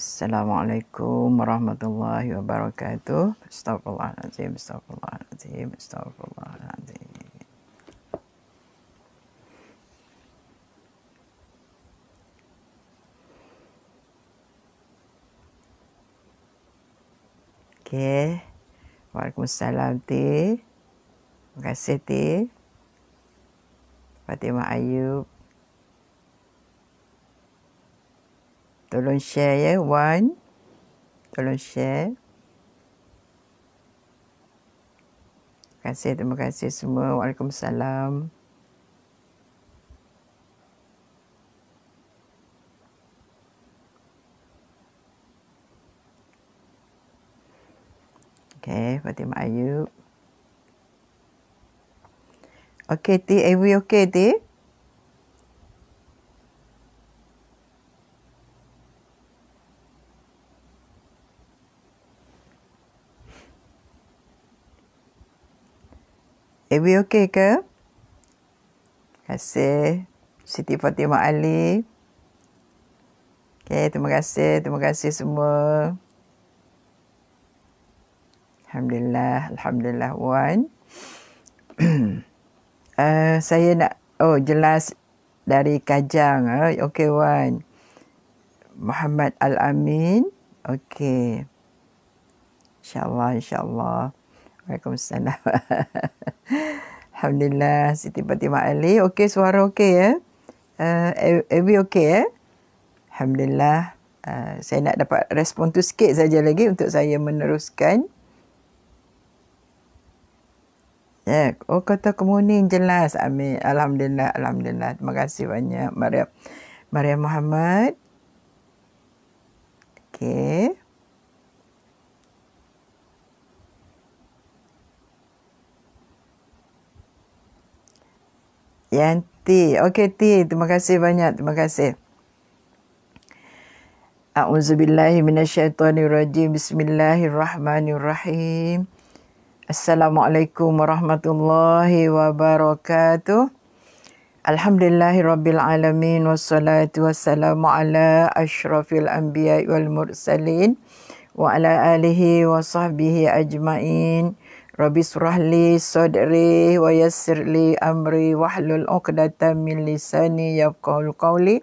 Assalamualaikum warahmatullahi wabarakatuh. Astagfirullahaladzim, astagfirullahaladzim, astagfirullahaladzim. Okey. Waalaikumsalam, T. Terima kasih, T. Fatimah Ayub. Tolong share ya, Wan. Tolong share. Terima kasih, terima kasih semua. Waalaikumsalam. Okay, eh, Fatima Ayub. Okay, T. Are eh, we okay, T? Are eh, we okay ke? Kasih Siti Fatima Ali. Okay, terima kasih. Terima kasih semua. Alhamdulillah, Alhamdulillah Wan. uh, saya nak, oh jelas dari Kajang. Eh? Okey Wan. Muhammad Al-Amin. Okey. InsyaAllah, insyaAllah. Waalaikumsalam. Alhamdulillah, Siti Fatimah Ali. Okey, suara okey ya. Eh? Uh, okey ya. Alhamdulillah. Uh, saya nak dapat respon tu sikit saja lagi untuk saya meneruskan. Ya, oh kata kemuning jelas. Amin. Alhamdulillah, alhamdulillah. Terima kasih banyak Maria. Maria Muhammad. Okey. Yanti. Okey, Ti. Terima kasih banyak. Terima kasih. A'udzubillahiminasyaitanirrojim. Bismillahirrahmanirrahim. Bismillahirrahmanirrahim. Assalamualaikum warahmatullahi wabarakatuh. Alhamdulillahirrabbilalamin wassalatu wassalamu ala ashrafil anbiya wal mursalin wa ala alihi wa sahbihi ajma'in Rabbi surah li sodri wa yassir li amri wa hlul uqdatan min lisani yafqahul qawli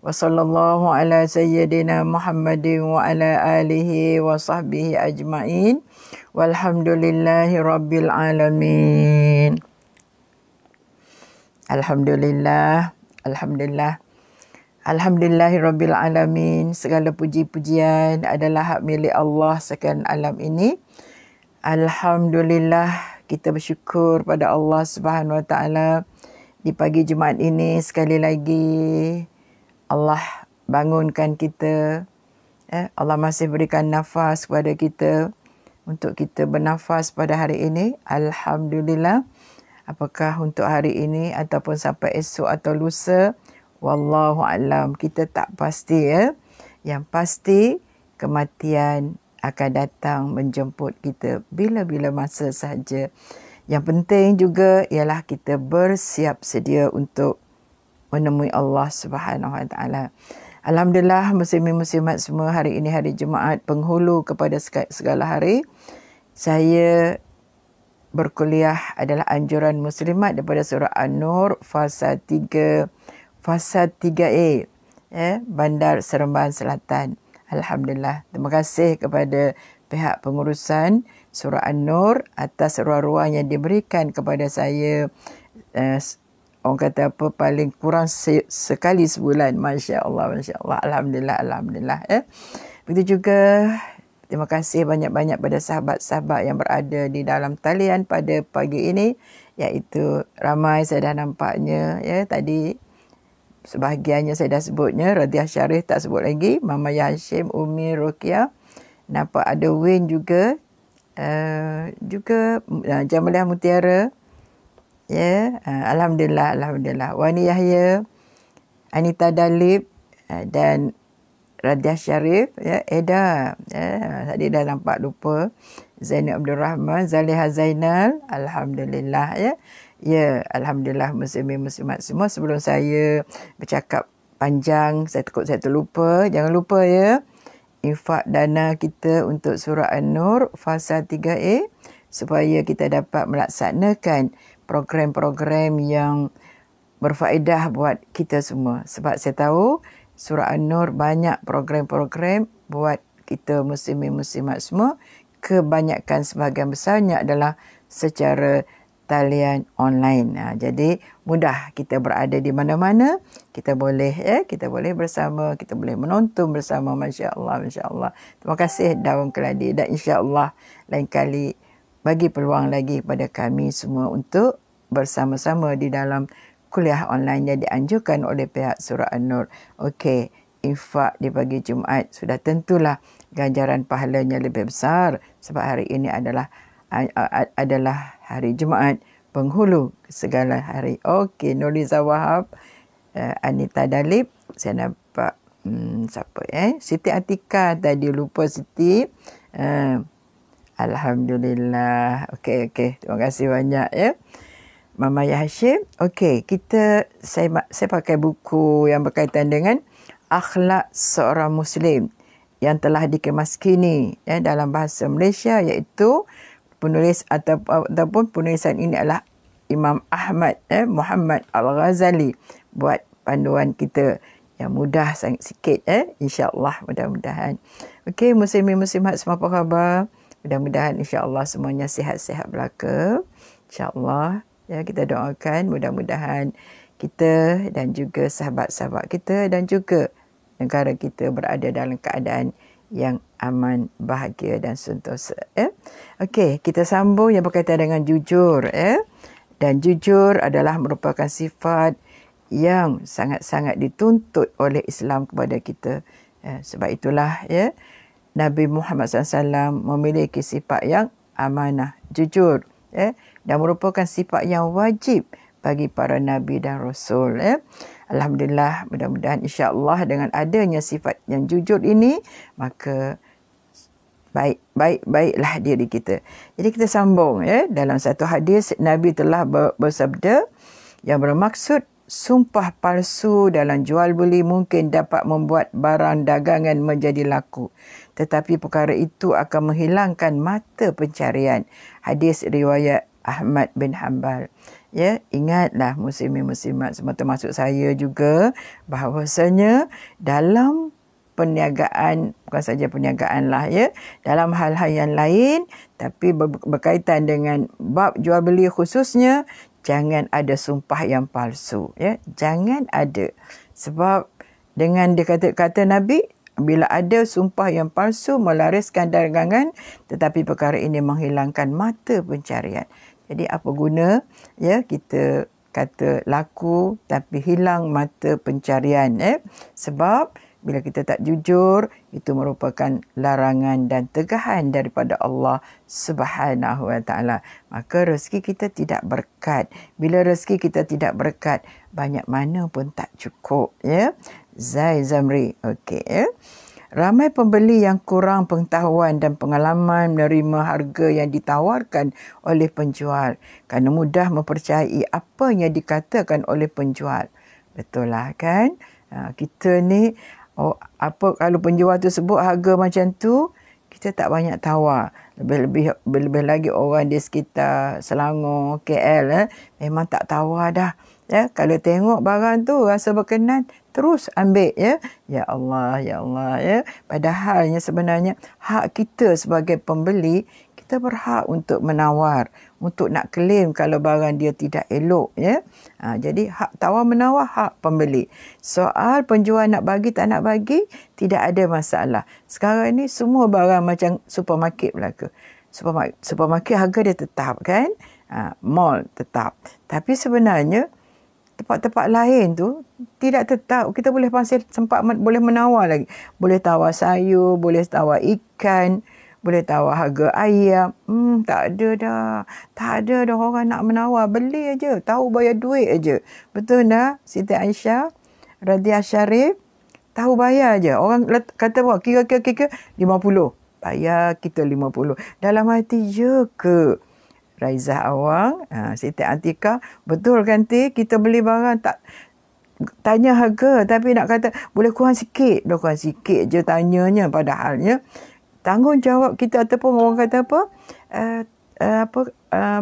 وصلى الله على سيدنا محمد وعلى آله وصحبه أجمعين والحمد لله رب العالمين الحمد لله الحمد لله Alhamdulillah Rabbil Alamin Segala puji-pujian adalah hak milik Allah sekalian alam ini Alhamdulillah kita bersyukur pada Allah Subhanahu Wa Taala di pagi Jumaat ini sekali lagi Allah bangunkan kita. Eh, Allah masih berikan nafas kepada kita untuk kita bernafas pada hari ini. Alhamdulillah. Apakah untuk hari ini ataupun sampai esok atau lusa? Wallahu alam. Kita tak pasti ya. Eh? Yang pasti kematian akan datang menjemput kita bila-bila masa sahaja. Yang penting juga ialah kita bersiap sedia untuk menemui Allah Subhanahu Wa Taala. Alhamdulillah muslimin muslimat semua hari ini hari Jumaat penghulu kepada segala hari. Saya berkuliah adalah anjuran muslimat daripada surah An-Nur fasa 3 fasa 3A ya eh, Bandar Seremban Selatan. Alhamdulillah. Terima kasih kepada pihak pengurusan surah An-Nur atas ruang-ruang yang diberikan kepada saya eh, orang kata apa paling kurang se- sekali sebulan masya Allah masya Allah alhamdulillah alhamdulillah eh begitu juga terima kasih banyak-banyak pada sahabat-sahabat yang berada di dalam talian pada pagi ini iaitu ramai saya dah nampaknya ya tadi sebahagiannya saya dah sebutnya Radiah Syarif tak sebut lagi Mama Yashim Umi Rukia nampak ada Win juga uh, juga uh, Jamalah Mutiara ya uh, alhamdulillah alhamdulillah Wani Yahya Anita Dalib uh, dan Radia Sharif ya Eda ya tadi dah nampak lupa Zainal Abdul Rahman Zaliha Zainal alhamdulillah ya ya alhamdulillah muslimin muslimat semua sebelum saya bercakap panjang saya takut saya terlupa jangan lupa ya infak dana kita untuk surah An-Nur fasa 3A supaya kita dapat melaksanakan program-program yang berfaedah buat kita semua. Sebab saya tahu Surah An-Nur banyak program-program buat kita muslimin-muslimat semua. Kebanyakan sebahagian besarnya adalah secara talian online. Ha, jadi mudah kita berada di mana-mana. Kita boleh ya, kita boleh bersama, kita boleh menonton bersama. Masya Allah, Masya Allah. Terima kasih Daun Keladi dan insya Allah lain kali bagi peluang lagi kepada kami semua untuk bersama-sama di dalam kuliah online yang dianjurkan oleh pihak Surah An-Nur. Okey, infak di pagi Jumaat sudah tentulah ganjaran pahalanya lebih besar sebab hari ini adalah adalah hari Jumaat penghulu segala hari. Okey, Nuriza Wahab, eh, Anita Dalib, saya nampak hmm, siapa eh? Siti Atika tadi lupa Siti. Uh, Alhamdulillah. Okey, okey. Terima kasih banyak ya. Mama Yahashim. Okey, kita saya saya pakai buku yang berkaitan dengan akhlak seorang Muslim yang telah dikemas kini ya, dalam bahasa Malaysia iaitu penulis ataupun penulisan ini adalah Imam Ahmad ya, Muhammad Al-Ghazali buat panduan kita yang mudah sangat sikit eh insyaallah mudah-mudahan okey muslimin muslimat semua apa khabar Mudah-mudahan insya-Allah semuanya sihat-sihat belaka. Insya-Allah ya kita doakan mudah-mudahan kita dan juga sahabat-sahabat kita dan juga negara kita berada dalam keadaan yang aman, bahagia dan sentosa. Eh? Okey, kita sambung yang berkaitan dengan jujur. Eh? Dan jujur adalah merupakan sifat yang sangat-sangat dituntut oleh Islam kepada kita. Eh, sebab itulah, ya, Nabi Muhammad SAW memiliki sifat yang amanah, jujur eh, dan merupakan sifat yang wajib bagi para Nabi dan Rasul. Eh. Alhamdulillah, mudah-mudahan insyaAllah dengan adanya sifat yang jujur ini, maka baik baik baiklah diri kita. Jadi kita sambung ya dalam satu hadis Nabi telah bersabda yang bermaksud sumpah palsu dalam jual beli mungkin dapat membuat barang dagangan menjadi laku tetapi perkara itu akan menghilangkan mata pencarian. Hadis riwayat Ahmad bin Hanbal. Ya, ingatlah muslimin muslimat semua termasuk saya juga bahawasanya dalam perniagaan bukan saja perniagaan lah ya dalam hal-hal yang lain tapi berkaitan dengan bab jual beli khususnya jangan ada sumpah yang palsu ya jangan ada sebab dengan dikata-kata Nabi bila ada sumpah yang palsu melariskan dagangan tetapi perkara ini menghilangkan mata pencarian. Jadi apa guna ya kita kata laku tapi hilang mata pencarian ya. Sebab bila kita tak jujur itu merupakan larangan dan tegahan daripada Allah Subhanahu Wa Taala. Maka rezeki kita tidak berkat. Bila rezeki kita tidak berkat banyak mana pun tak cukup ya. Zai Zamri. Okey. Eh? Ramai pembeli yang kurang pengetahuan dan pengalaman menerima harga yang ditawarkan oleh penjual kerana mudah mempercayai apa yang dikatakan oleh penjual. Betul lah kan? Ha, kita ni oh, apa kalau penjual tu sebut harga macam tu, kita tak banyak tawar. Lebih-lebih lebih lagi orang di sekitar Selangor, KL eh, memang tak tawar dah. Ya, kalau tengok barang tu rasa berkenan, terus ambil ya ya Allah ya Allah ya padahalnya sebenarnya hak kita sebagai pembeli kita berhak untuk menawar untuk nak claim kalau barang dia tidak elok ya ha, jadi hak tawar menawar hak pembeli soal penjual nak bagi tak nak bagi tidak ada masalah sekarang ni semua barang macam supermarket belaka supermarket supermarket harga dia tetap kan ha, mall tetap tapi sebenarnya tempat-tempat lain tu tidak tetap kita boleh masih sempat boleh menawar lagi boleh tawar sayur boleh tawar ikan boleh tawar harga ayam hmm, tak ada dah tak ada dah orang nak menawar beli aja tahu bayar duit aja betul tak Siti Aisyah Radia Syarif tahu bayar aja orang let, kata kira-kira 50 bayar kita 50 dalam hati je ke Raizah Awang, uh, Siti Antika, betul kan T? Kita beli barang tak tanya harga tapi nak kata boleh kurang sikit, boleh kurang sikit je tanyanya padahalnya tanggungjawab kita ataupun orang kata apa uh, uh, apa uh,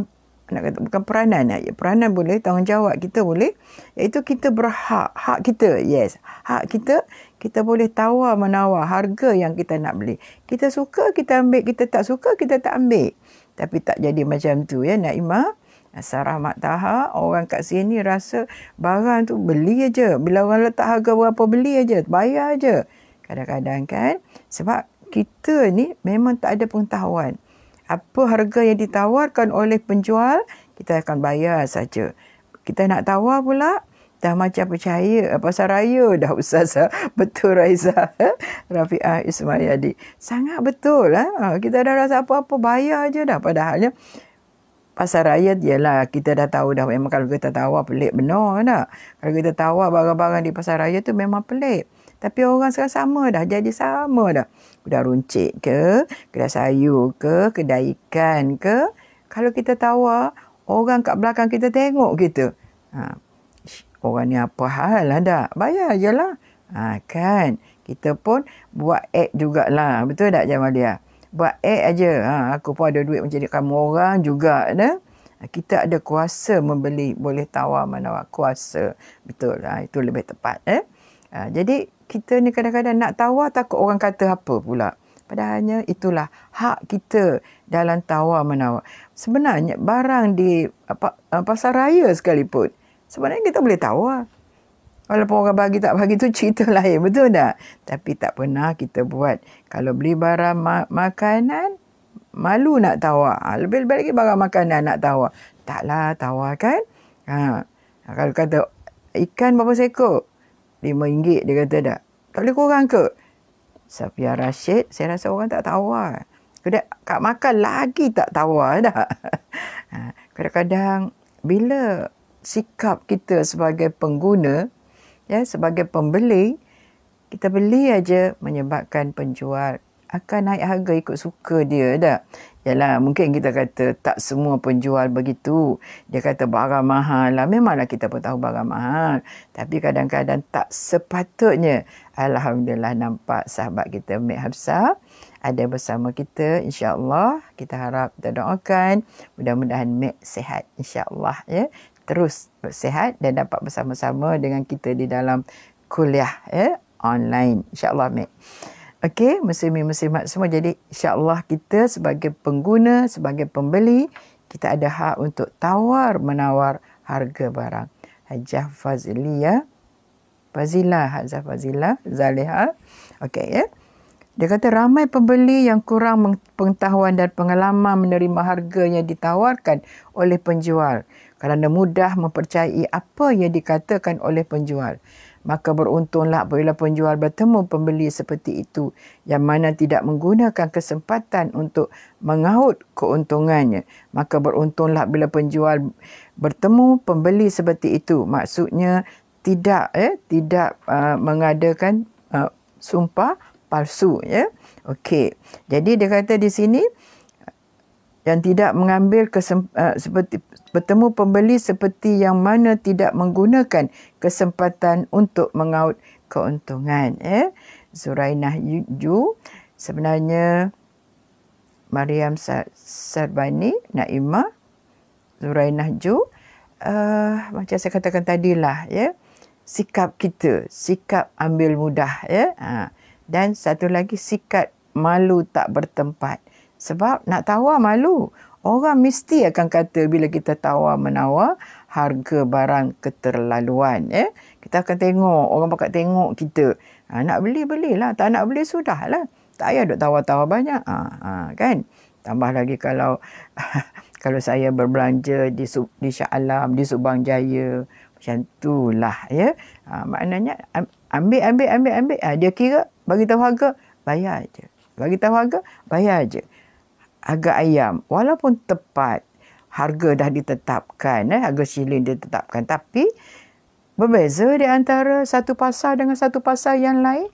nak kata bukan peranan ya peranan boleh tanggungjawab kita boleh iaitu kita berhak hak kita yes hak kita kita boleh tawar menawar harga yang kita nak beli kita suka kita ambil kita tak suka kita tak ambil tapi tak jadi macam tu ya Naimah Sarah Mak Taha, orang kat sini rasa barang tu beli aja. Bila orang letak harga berapa beli aja, bayar aja. Kadang-kadang kan, sebab kita ni memang tak ada pengetahuan. Apa harga yang ditawarkan oleh penjual, kita akan bayar saja. Kita nak tawar pula, dah macam percaya ah, pasal raya dah ustazah betul Raiza eh? Rafiah Ismayadi sangat betul eh? kita dah rasa apa-apa bayar aja dah padahalnya pasal raya lah kita dah tahu dah memang kalau kita tawa pelik benar tak kalau kita tawa barang-barang di pasar raya tu memang pelik tapi orang sekarang sama dah jadi sama dah kedai runcit ke kedai sayur ke kedai ikan ke kalau kita tawa orang kat belakang kita tengok kita ha, Orang ni apa hal ada. Lah, Bayar je lah. Ha, kan. Kita pun buat act jugalah. Betul tak Jamalia? Buat act aja. Ha, aku pun ada duit macam ni. Kamu orang juga. Ne? Ha, kita ada kuasa membeli. Boleh tawar mana awak. Kuasa. Betul. Ha, itu lebih tepat. Eh? Ha, jadi kita ni kadang-kadang nak tawar takut orang kata apa pula. Padahalnya itulah hak kita dalam tawar menawar. Sebenarnya barang di apa, eh, pasar raya sekalipun. Sebenarnya kita boleh tahu lah. Walaupun orang bagi tak bagi tu cerita lain. Betul tak? Tapi tak pernah kita buat. Kalau beli barang ma- makanan, malu nak tawa. Lah. Ha, ah, lebih-lebih lagi barang makanan nak tawa. Taklah tawa lah, lah kan? Ha. ha, kalau kata ikan berapa sekok? RM5 dia kata tak. Tak boleh kurang ke? Safiyah Rashid, saya rasa orang tak tawa. Kedek, kat makan lagi tak tawa dah. Ha, kadang-kadang bila sikap kita sebagai pengguna ya sebagai pembeli kita beli aja menyebabkan penjual akan naik harga ikut suka dia tak Yalah, mungkin kita kata tak semua penjual begitu. Dia kata barang mahal lah. Memanglah kita pun tahu barang mahal. Tapi kadang-kadang tak sepatutnya. Alhamdulillah nampak sahabat kita, Mek Hafsah. Ada bersama kita, insyaAllah. Kita harap, kita doakan. Mudah-mudahan Mek sehat, insyaAllah. Ya terus sihat dan dapat bersama-sama dengan kita di dalam kuliah eh, online. InsyaAllah, Mek. Okey, muslimi-muslimat semua. Jadi, insyaAllah kita sebagai pengguna, sebagai pembeli, kita ada hak untuk tawar-menawar harga barang. Hajah Fazilia, Fazila, Hajah Fazila, Zaliha. Okey, ya. Yeah. Dia kata, ramai pembeli yang kurang pengetahuan dan pengalaman menerima harga yang ditawarkan oleh penjual kerana mudah mempercayai apa yang dikatakan oleh penjual. Maka beruntunglah bila penjual bertemu pembeli seperti itu yang mana tidak menggunakan kesempatan untuk mengahut keuntungannya. Maka beruntunglah bila penjual bertemu pembeli seperti itu. Maksudnya tidak eh tidak uh, mengadakan uh, sumpah palsu ya. Yeah? Okey. Jadi dia kata di sini yang tidak mengambil kesempatan uh, seperti bertemu pembeli seperti yang mana tidak menggunakan kesempatan untuk mengaut keuntungan. Eh? Zurainah Yu sebenarnya Mariam Sarbani Naima Zurainah Ju uh, macam saya katakan tadi lah ya sikap kita sikap ambil mudah ya ha. dan satu lagi sikap malu tak bertempat sebab nak tawa malu Orang mesti akan kata bila kita tawar-menawar harga barang keterlaluan. Eh? Kita akan tengok, orang bakal tengok kita. Ha, nak beli, belilah. Tak nak beli, sudahlah. Tak payah duk tawar-tawar banyak. Ha, ha, kan? Tambah lagi kalau kalau saya berbelanja di, di Shah Alam, di Subang Jaya. Macam itulah. Ya? Ha, maknanya ambil, ambil, ambil, ambil. Ha, dia kira, bagi tahu harga, bayar aje. Bagi tahu harga, bayar aje harga ayam walaupun tepat harga dah ditetapkan eh harga silin ditetapkan tapi berbeza di antara satu pasar dengan satu pasar yang lain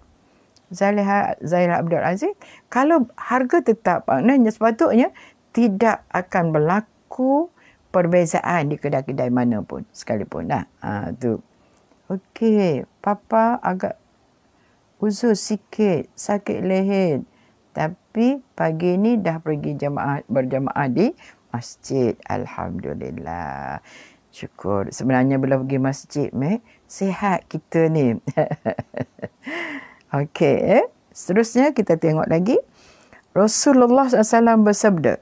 Zaira ha- Zaira Abdul Aziz kalau harga tetap maknanya sepatutnya tidak akan berlaku perbezaan di kedai-kedai mana pun sekalipun nah ha, tu okey papa agak uzur sikit sakit leher tapi pagi ni dah pergi jemaah, berjemaah di masjid. Alhamdulillah. Syukur. Sebenarnya belum pergi masjid, meh. Sehat kita ni. Okey. Eh? Seterusnya kita tengok lagi. Rasulullah SAW bersabda.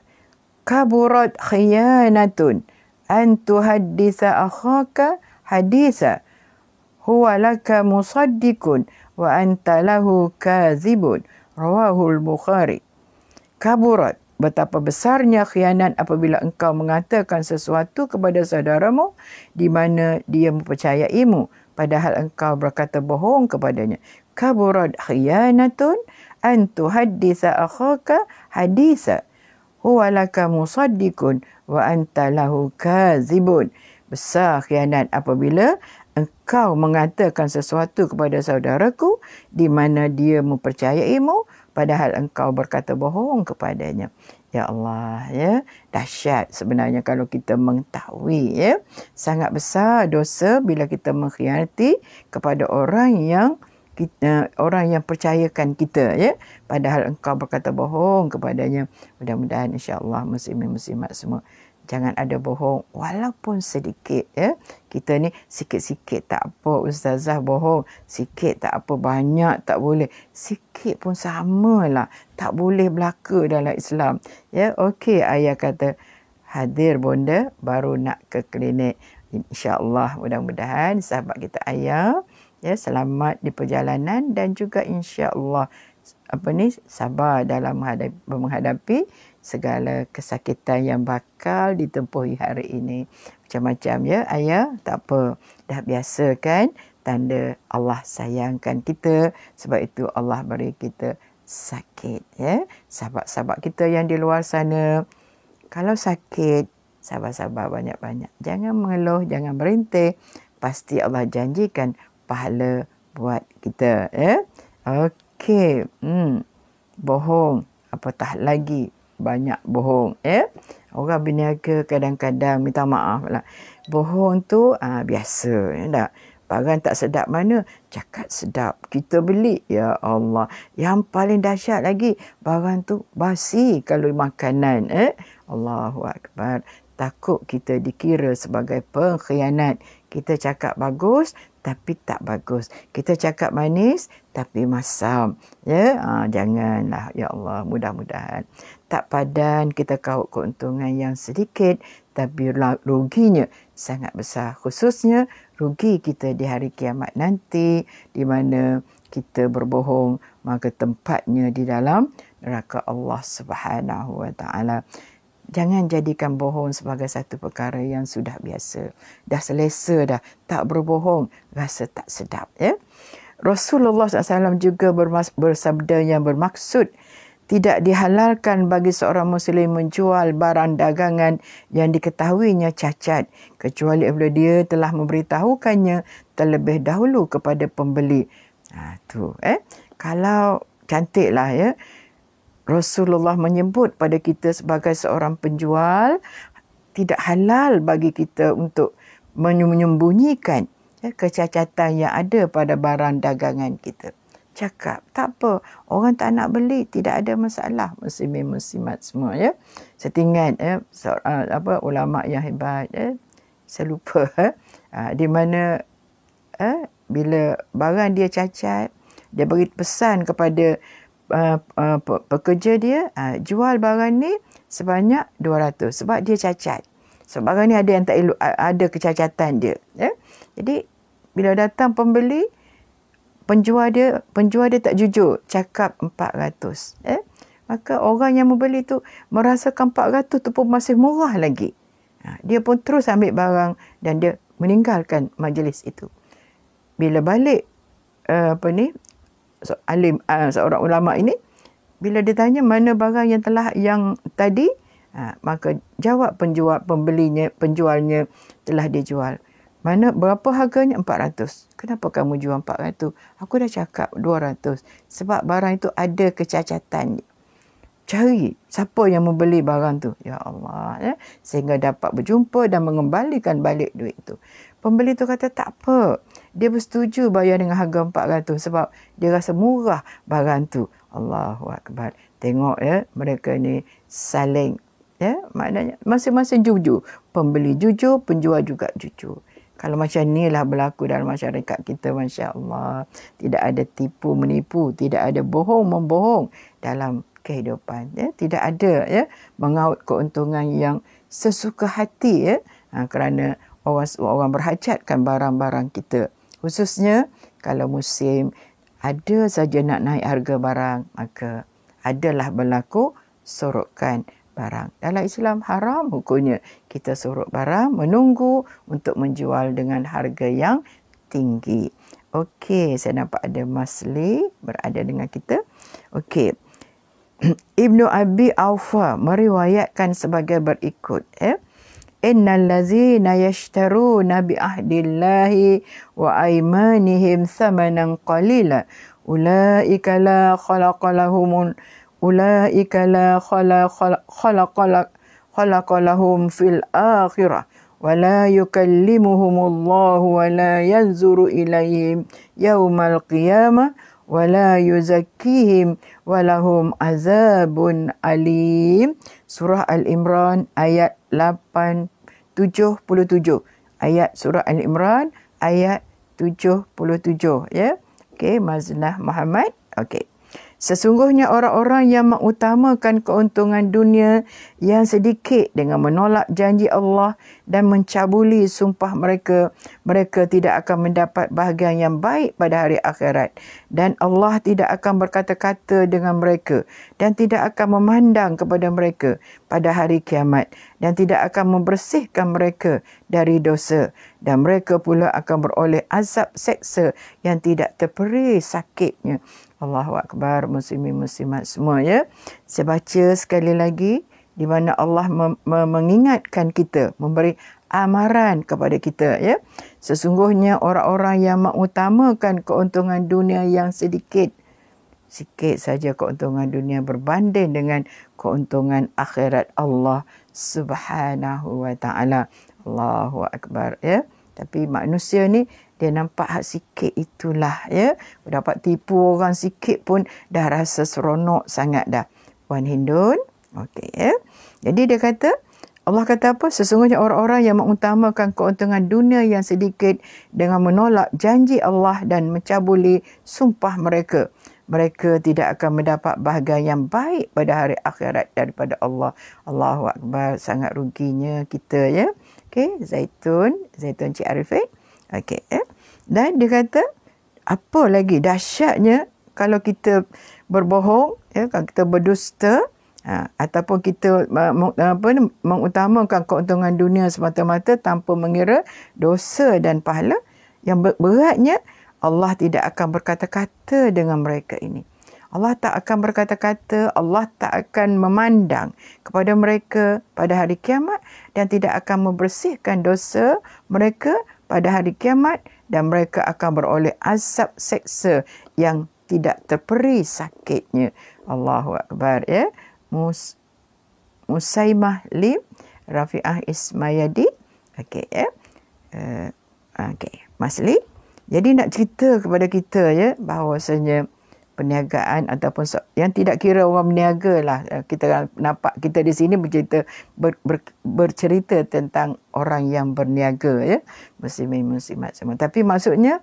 Kaburat khiyanatun. Antuhaditha akhaka haditha. Huwa laka musaddikun. Wa antalahu kazibun. Rawahul Bukhari. Kaburat. Betapa besarnya khianat apabila engkau mengatakan sesuatu kepada saudaramu di mana dia mempercayaimu padahal engkau berkata bohong kepadanya. Kaburat khianatun antuhaditha akhaka haditha huwalaka musaddikun wa antalahu lahu kazibun. Besar khianat apabila engkau mengatakan sesuatu kepada saudaraku di mana dia mempercayaimu padahal engkau berkata bohong kepadanya. Ya Allah, ya. Dahsyat sebenarnya kalau kita mengetahui, ya. Sangat besar dosa bila kita mengkhianati kepada orang yang kita, orang yang percayakan kita ya padahal engkau berkata bohong kepadanya mudah-mudahan insyaallah muslimin muslimat semua jangan ada bohong walaupun sedikit ya kita ni sikit-sikit tak apa ustazah bohong sikit tak apa banyak tak boleh sikit pun samalah tak boleh belaka dalam Islam ya okey ayah kata hadir bonda baru nak ke klinik insyaallah mudah-mudahan sahabat kita ayah ya selamat di perjalanan dan juga insyaallah apa ni sabar dalam menghadapi, menghadapi segala kesakitan yang bakal ditempuhi hari ini. Macam-macam ya ayah, tak apa. Dah biasa kan tanda Allah sayangkan kita sebab itu Allah beri kita sakit ya. Sahabat-sahabat kita yang di luar sana kalau sakit sabar-sabar banyak-banyak. Jangan mengeluh, jangan merintih. Pasti Allah janjikan pahala buat kita ya. okay okey hmm bohong apatah lagi banyak bohong ya eh? orang berniaga kadang-kadang minta maaf lah bohong tu ah ha, biasa ya tak barang tak sedap mana cakap sedap kita beli ya Allah yang paling dahsyat lagi barang tu basi kalau makanan eh Allahu akbar takut kita dikira sebagai pengkhianat kita cakap bagus tapi tak bagus kita cakap manis tapi masam. Ya, ha, janganlah. Ya Allah, mudah-mudahan. Tak padan kita kau keuntungan yang sedikit, tapi ruginya sangat besar. Khususnya, rugi kita di hari kiamat nanti, di mana kita berbohong, maka tempatnya di dalam neraka Allah Subhanahu Wa Taala. Jangan jadikan bohong sebagai satu perkara yang sudah biasa. Dah selesa dah. Tak berbohong. Rasa tak sedap. Ya? Rasulullah SAW juga bersabda yang bermaksud tidak dihalalkan bagi seorang Muslim menjual barang dagangan yang diketahuinya cacat kecuali apabila dia telah memberitahukannya terlebih dahulu kepada pembeli. Ha, tu, eh? Kalau cantiklah ya, Rasulullah menyebut pada kita sebagai seorang penjual tidak halal bagi kita untuk menyembunyikan ya, kecacatan yang ada pada barang dagangan kita. Cakap, tak apa. Orang tak nak beli, tidak ada masalah. Muslimin, muslimat semua. Ya. Setingan ya, so, uh, eh, apa, ulama yang hebat. Ya. Saya lupa. Ha? Uh, di mana uh, bila barang dia cacat, dia beri pesan kepada uh, uh, pekerja dia, uh, jual barang ni sebanyak 200 sebab dia cacat. Sebab so, barang ni ada yang tak elok, ada kecacatan dia. Ya? Jadi bila datang pembeli penjual dia penjual dia tak jujur cakap 400 eh maka orang yang membeli tu merasakan 400 tu pun masih murah lagi ha, dia pun terus ambil barang dan dia meninggalkan majlis itu bila balik eh, apa ni so, alim eh, seorang ulama ini bila ditanya mana barang yang telah yang tadi ha, maka jawab penjual pembelinya penjualnya telah dijual jual mana berapa harganya? 400. Kenapa kamu jual 400? Aku dah cakap 200. Sebab barang itu ada kecacatan. Cari siapa yang membeli barang tu. Ya Allah. Ya? Sehingga dapat berjumpa dan mengembalikan balik duit tu. Pembeli tu kata tak apa. Dia bersetuju bayar dengan harga 400 sebab dia rasa murah barang tu. Allahu Akbar. Tengok ya, mereka ni saling. Ya, maknanya masing-masing jujur. Pembeli jujur, penjual juga jujur. Kalau macam ni lah berlaku dalam masyarakat kita, Masya Allah. Tidak ada tipu menipu, tidak ada bohong membohong dalam kehidupan. Ya? Tidak ada ya? mengaut keuntungan yang sesuka hati ya? ha, kerana orang, orang berhajatkan barang-barang kita. Khususnya kalau musim ada saja nak naik harga barang, maka adalah berlaku sorokan barang. Dalam Islam haram hukumnya kita suruh barang menunggu untuk menjual dengan harga yang tinggi. Okey, saya nampak ada Masli berada dengan kita. Okey. Ibnu Abi Aufa meriwayatkan sebagai berikut, eh. Innal ladzina yashtaruna bi ahdillahi wa aymanihim thamanan qalila ulaika la khalaqalahumun أولئك لا خلق خلق لهم في الآخرة ولا يكلمهم الله ولا ينظر إليهم يوم القيامة ولا يزكيهم ولهم عذاب أليم سورة الإمران آية 877 آية سورة الإمران آية 77 ya yeah? okey maznah Muhammad okey Sesungguhnya orang-orang yang mengutamakan keuntungan dunia yang sedikit dengan menolak janji Allah dan mencabuli sumpah mereka, mereka tidak akan mendapat bahagian yang baik pada hari akhirat. Dan Allah tidak akan berkata-kata dengan mereka dan tidak akan memandang kepada mereka pada hari kiamat dan tidak akan membersihkan mereka dari dosa. Dan mereka pula akan beroleh azab seksa yang tidak terperi sakitnya Allahu Akbar muslimin muslimat semua ya. Saya baca sekali lagi di mana Allah mem- mem- mengingatkan kita, memberi amaran kepada kita ya. Sesungguhnya orang-orang yang mengutamakan keuntungan dunia yang sedikit sikit saja keuntungan dunia berbanding dengan keuntungan akhirat Allah Subhanahu wa taala. Allahu akbar ya. Tapi manusia ni dia nampak hak sikit itulah ya dapat tipu orang sikit pun dah rasa seronok sangat dah Wan Hindun okey ya jadi dia kata Allah kata apa sesungguhnya orang-orang yang mengutamakan keuntungan dunia yang sedikit dengan menolak janji Allah dan mencabuli sumpah mereka mereka tidak akan mendapat bahagian yang baik pada hari akhirat daripada Allah. Allahu Akbar, sangat ruginya kita ya. Okey, Zaitun, Zaitun Cik Arifin. Okay, eh? Dan dia kata, apa lagi dahsyatnya kalau kita berbohong, ya, kalau kita berdusta, ha, ataupun kita apa, mengutamakan keuntungan dunia semata-mata tanpa mengira dosa dan pahala, yang beratnya Allah tidak akan berkata-kata dengan mereka ini. Allah tak akan berkata-kata, Allah tak akan memandang kepada mereka pada hari kiamat dan tidak akan membersihkan dosa mereka pada hari kiamat dan mereka akan beroleh azab seksa yang tidak terperi sakitnya. Allahu Akbar ya. Mus Musaimah Lim, Rafi'ah Ismayadi. Okey ya. Uh, okey, Masli. Jadi nak cerita kepada kita ya bahawasanya perniagaan ataupun yang tidak kira orang berniaga lah. Eh, kita nampak kita di sini bercerita, ber, ber, bercerita tentang orang yang berniaga ya. Muslimin, muslimat semua. Tapi maksudnya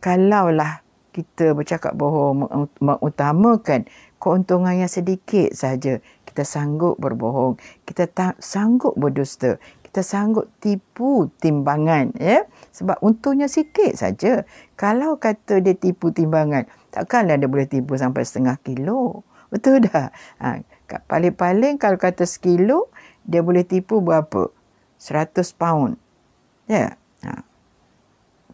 kalaulah kita bercakap bohong mengutamakan keuntungan yang sedikit saja kita sanggup berbohong kita tak sanggup berdusta kita sanggup tipu timbangan ya sebab untungnya sikit saja kalau kata dia tipu timbangan Takkanlah dia boleh tiba sampai setengah kilo. Betul tak? Ha, paling-paling kalau kata sekilo, dia boleh tipu berapa? 100 pound. Ya. Ha.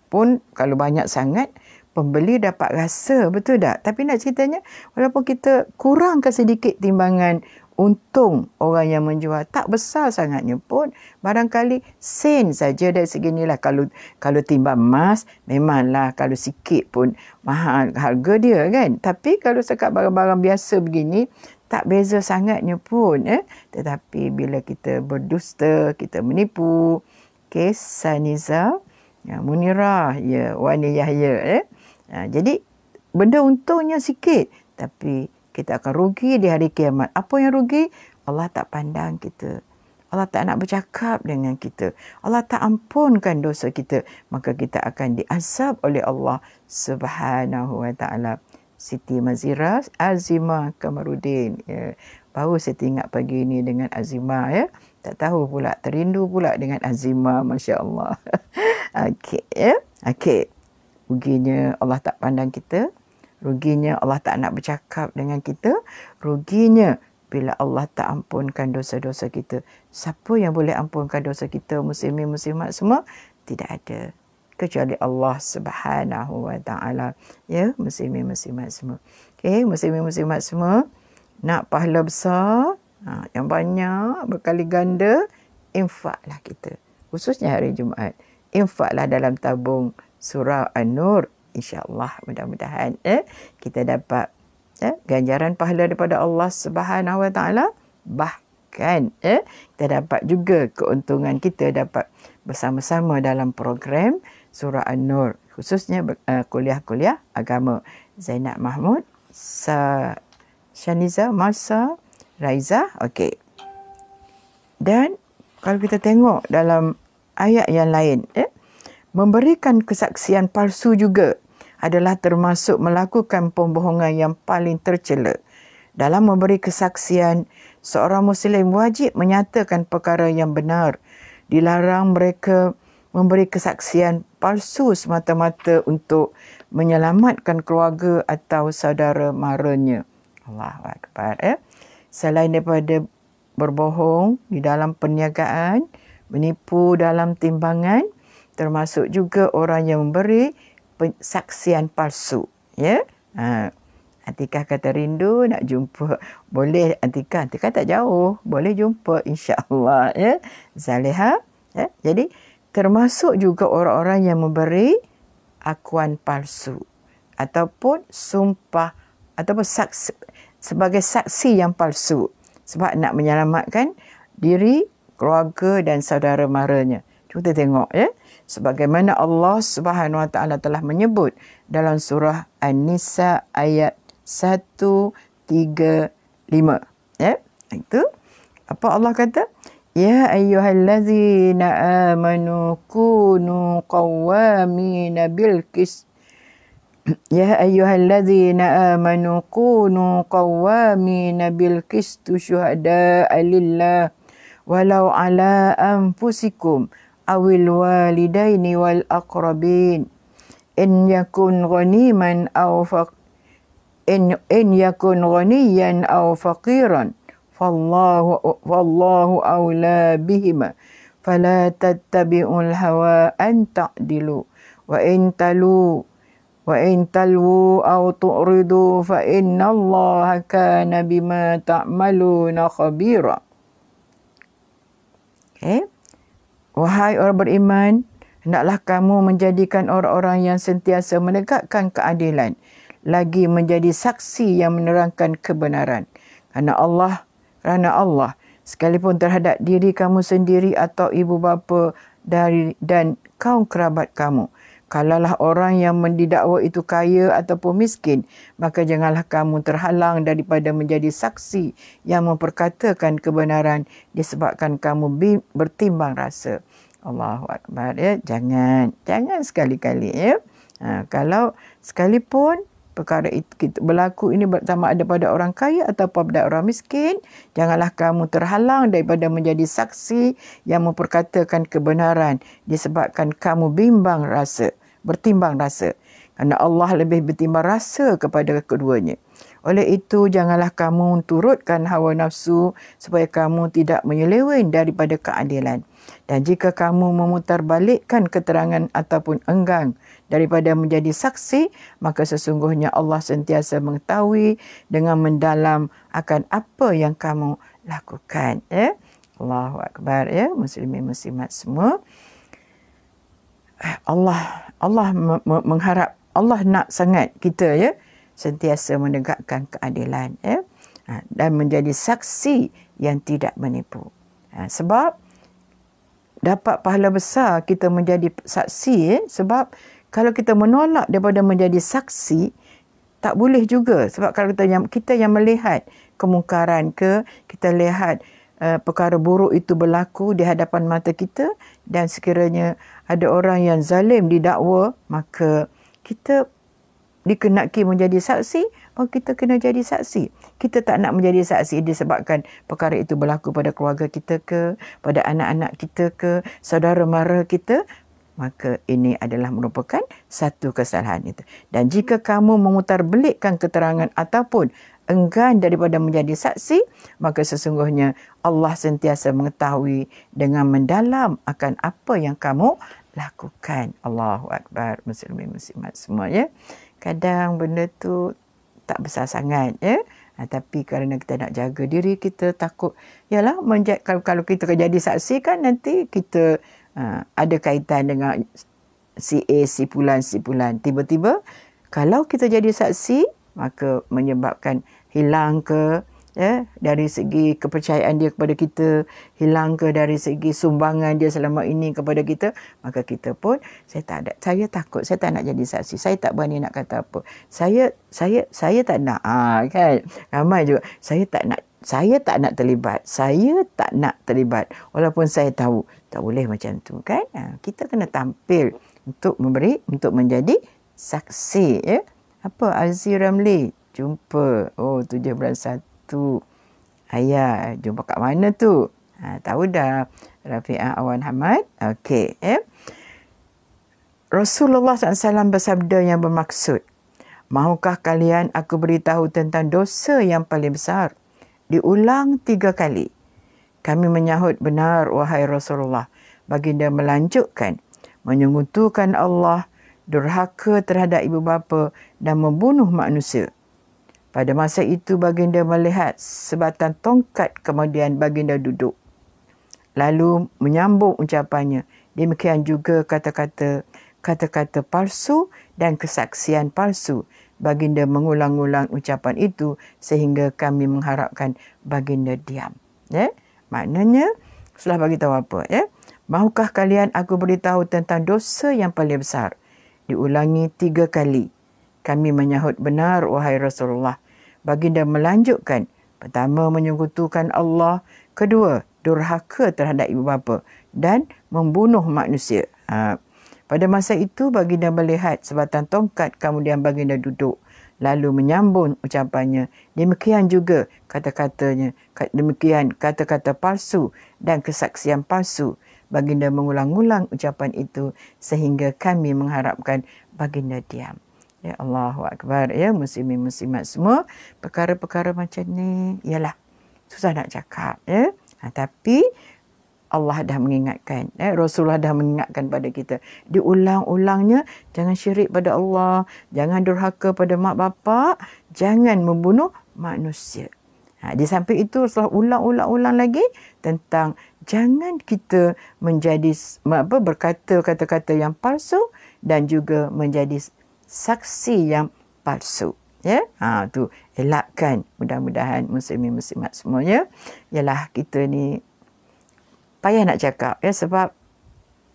Pun kalau banyak sangat, pembeli dapat rasa. Betul tak? Tapi nak ceritanya, walaupun kita kurangkan sedikit timbangan untung orang yang menjual tak besar sangatnya pun barangkali sen saja dari segi nilai kalau kalau timba emas memanglah kalau sikit pun mahal harga dia kan tapi kalau sekat barang-barang biasa begini tak beza sangatnya pun eh tetapi bila kita berdusta kita menipu kes Saniza ya Munirah ya Wani Yahya eh ha, jadi benda untungnya sikit tapi kita akan rugi di hari kiamat. Apa yang rugi? Allah tak pandang kita. Allah tak nak bercakap dengan kita. Allah tak ampunkan dosa kita. Maka kita akan diazab oleh Allah subhanahu wa ta'ala. Siti Mazira Azima Kamarudin. Ya. Baru saya teringat pagi ini dengan Azima Ya. Tak tahu pula, terindu pula dengan Azima. Masya Allah. Okey. Ya. Okey. Mungkinnya Allah tak pandang kita. Ruginya Allah tak nak bercakap dengan kita. Ruginya bila Allah tak ampunkan dosa-dosa kita. Siapa yang boleh ampunkan dosa kita? Muslimin, muslimat semua? Tidak ada. Kecuali Allah subhanahu wa ta'ala. Ya, muslimin, muslimat semua. Okay, muslimin, muslimat semua. Nak pahala besar, ha, yang banyak, berkali ganda, infaklah kita. Khususnya hari Jumaat. Infaklah dalam tabung surah An-Nur Insyaallah mudah-mudahan eh kita dapat eh ganjaran pahala daripada Allah Subhanahu Wa Taala bahkan eh kita dapat juga keuntungan kita dapat bersama-sama dalam program Surah An-Nur khususnya uh, kuliah-kuliah agama Zainab Mahmud Sa Shaniza Masa Raiza okey dan kalau kita tengok dalam ayat yang lain eh memberikan kesaksian palsu juga adalah termasuk melakukan pembohongan yang paling tercela. Dalam memberi kesaksian, seorang Muslim wajib menyatakan perkara yang benar. Dilarang mereka memberi kesaksian palsu semata-mata untuk menyelamatkan keluarga atau saudara maranya. Allah Akbar. Eh? Selain daripada berbohong di dalam perniagaan, menipu dalam timbangan, termasuk juga orang yang memberi saksian palsu. Ya? Ha. Antika kata rindu nak jumpa. Boleh Antika. Antika tak jauh. Boleh jumpa insyaAllah. Ya? Zaliha. Ya? Jadi termasuk juga orang-orang yang memberi akuan palsu. Ataupun sumpah. Ataupun saksi, sebagai saksi yang palsu. Sebab nak menyelamatkan diri, keluarga dan saudara maranya. Cuba kita tengok ya. Eh? sebagaimana Allah Subhanahu Wa Taala telah menyebut dalam surah An-Nisa ayat 135. Ya, itu apa Allah kata? Ya ayyuhallazina amanu kunu qawwamin bil qist Ya ayyuhallazina amanu kunu qawwamin bil qist syuhada lillah walau ala anfusikum أو الوالدين والأقربين إن يكن غنيما أو فق إن, إن يكن غنيا أو فقيرا فالله, فالله أولى بهما فلا تتبعوا الهوى أن تعدلوا وإن تلوا وإن تلووا أو تعرضوا فإن الله كان بما تعملون خبيرا. Okay. Wahai orang beriman, hendaklah kamu menjadikan orang-orang yang sentiasa menegakkan keadilan, lagi menjadi saksi yang menerangkan kebenaran. Karena Allah, karena Allah, sekalipun terhadap diri kamu sendiri atau ibu bapa dari dan kaum kerabat kamu. Kalaulah orang yang mendidakwa itu kaya ataupun miskin, maka janganlah kamu terhalang daripada menjadi saksi yang memperkatakan kebenaran disebabkan kamu bertimbang rasa. Allahu Akbar, ya. Jangan. Jangan sekali-kali, ya. Ha, kalau sekalipun perkara itu kita berlaku ini sama ada pada orang kaya atau pada orang miskin janganlah kamu terhalang daripada menjadi saksi yang memperkatakan kebenaran disebabkan kamu bimbang rasa bertimbang rasa kerana Allah lebih bertimbang rasa kepada keduanya oleh itu janganlah kamu turutkan hawa nafsu supaya kamu tidak menyelewen daripada keadilan dan jika kamu memutarbalikkan keterangan ataupun enggang daripada menjadi saksi, maka sesungguhnya Allah sentiasa mengetahui dengan mendalam akan apa yang kamu lakukan. Ya? Allahu Akbar ya, muslimin muslimat semua. Allah Allah mengharap Allah nak sangat kita ya sentiasa menegakkan keadilan ya ha, dan menjadi saksi yang tidak menipu. Ha, sebab dapat pahala besar kita menjadi saksi ya sebab kalau kita menolak daripada menjadi saksi tak boleh juga sebab kalau kita yang kita yang melihat kemungkaran ke kita lihat uh, perkara buruk itu berlaku di hadapan mata kita dan sekiranya ada orang yang zalim didakwa maka kita dikenaki menjadi saksi oh kita kena jadi saksi kita tak nak menjadi saksi disebabkan perkara itu berlaku pada keluarga kita ke pada anak-anak kita ke saudara mara kita maka ini adalah merupakan satu kesalahan itu. Dan jika kamu memutar belikkan keterangan ataupun enggan daripada menjadi saksi, maka sesungguhnya Allah sentiasa mengetahui dengan mendalam akan apa yang kamu lakukan. Allahu Akbar, Muslimin, Muslimat semua ya. Kadang benda tu tak besar sangat ya. Ha, tapi kerana kita nak jaga diri, kita takut. Yalah, menja- kalau, kalau kita jadi saksi kan nanti kita Ah, ada kaitan dengan si A, si pulan, si pulan. Tiba-tiba, kalau kita jadi saksi, maka menyebabkan hilang ke ya, dari segi kepercayaan dia kepada kita, hilang ke dari segi sumbangan dia selama ini kepada kita, maka kita pun, saya tak ada, saya takut, saya tak nak jadi saksi, saya tak berani nak kata apa. Saya, saya, saya tak nak, ha, kan, ramai juga, saya tak nak, saya tak nak terlibat, saya tak nak terlibat, walaupun saya tahu, tak boleh macam tu kan? Ha, kita kena tampil untuk memberi, untuk menjadi saksi ya. Apa Azri Ramli? Jumpa. Oh, tujuh bulan satu. Ayah, jumpa kat mana tu? Ha, tahu dah. Rafi'ah Awan Hamad. Okey. Ya. Rasulullah SAW bersabda yang bermaksud. Mahukah kalian aku beritahu tentang dosa yang paling besar? Diulang tiga kali. Kami menyahut benar wahai Rasulullah. Baginda melanjutkan menyungutukan Allah durhaka terhadap ibu bapa dan membunuh manusia. Pada masa itu baginda melihat sebatang tongkat kemudian baginda duduk. Lalu menyambung ucapannya. Demikian juga kata-kata kata-kata palsu dan kesaksian palsu. Baginda mengulang-ulang ucapan itu sehingga kami mengharapkan baginda diam. Ya? Eh? Maknanya setelah bagi tahu apa ya? Mahukah kalian aku beritahu tentang dosa yang paling besar? Diulangi tiga kali. Kami menyahut benar wahai Rasulullah. Baginda melanjutkan. Pertama menyungkutukan Allah. Kedua durhaka terhadap ibu bapa. Dan membunuh manusia. Ha. Pada masa itu baginda melihat sebatang tongkat kemudian baginda duduk lalu menyambung ucapannya. Demikian juga kata-katanya, demikian kata-kata palsu dan kesaksian palsu. Baginda mengulang-ulang ucapan itu sehingga kami mengharapkan baginda diam. Ya Allah wakbar ya muslimin muslimat semua perkara-perkara macam ni ialah susah nak cakap ya. Ha, tapi Allah dah mengingatkan. Eh, Rasulullah dah mengingatkan pada kita. Diulang-ulangnya, jangan syirik pada Allah. Jangan durhaka pada mak bapak. Jangan membunuh manusia. Ha, di samping itu, Rasulullah ulang-ulang-ulang lagi tentang jangan kita menjadi apa, berkata kata-kata yang palsu dan juga menjadi saksi yang palsu. Ya, ha, tu elakkan mudah-mudahan muslimin muslimat semuanya. ialah kita ni payah nak cakap ya sebab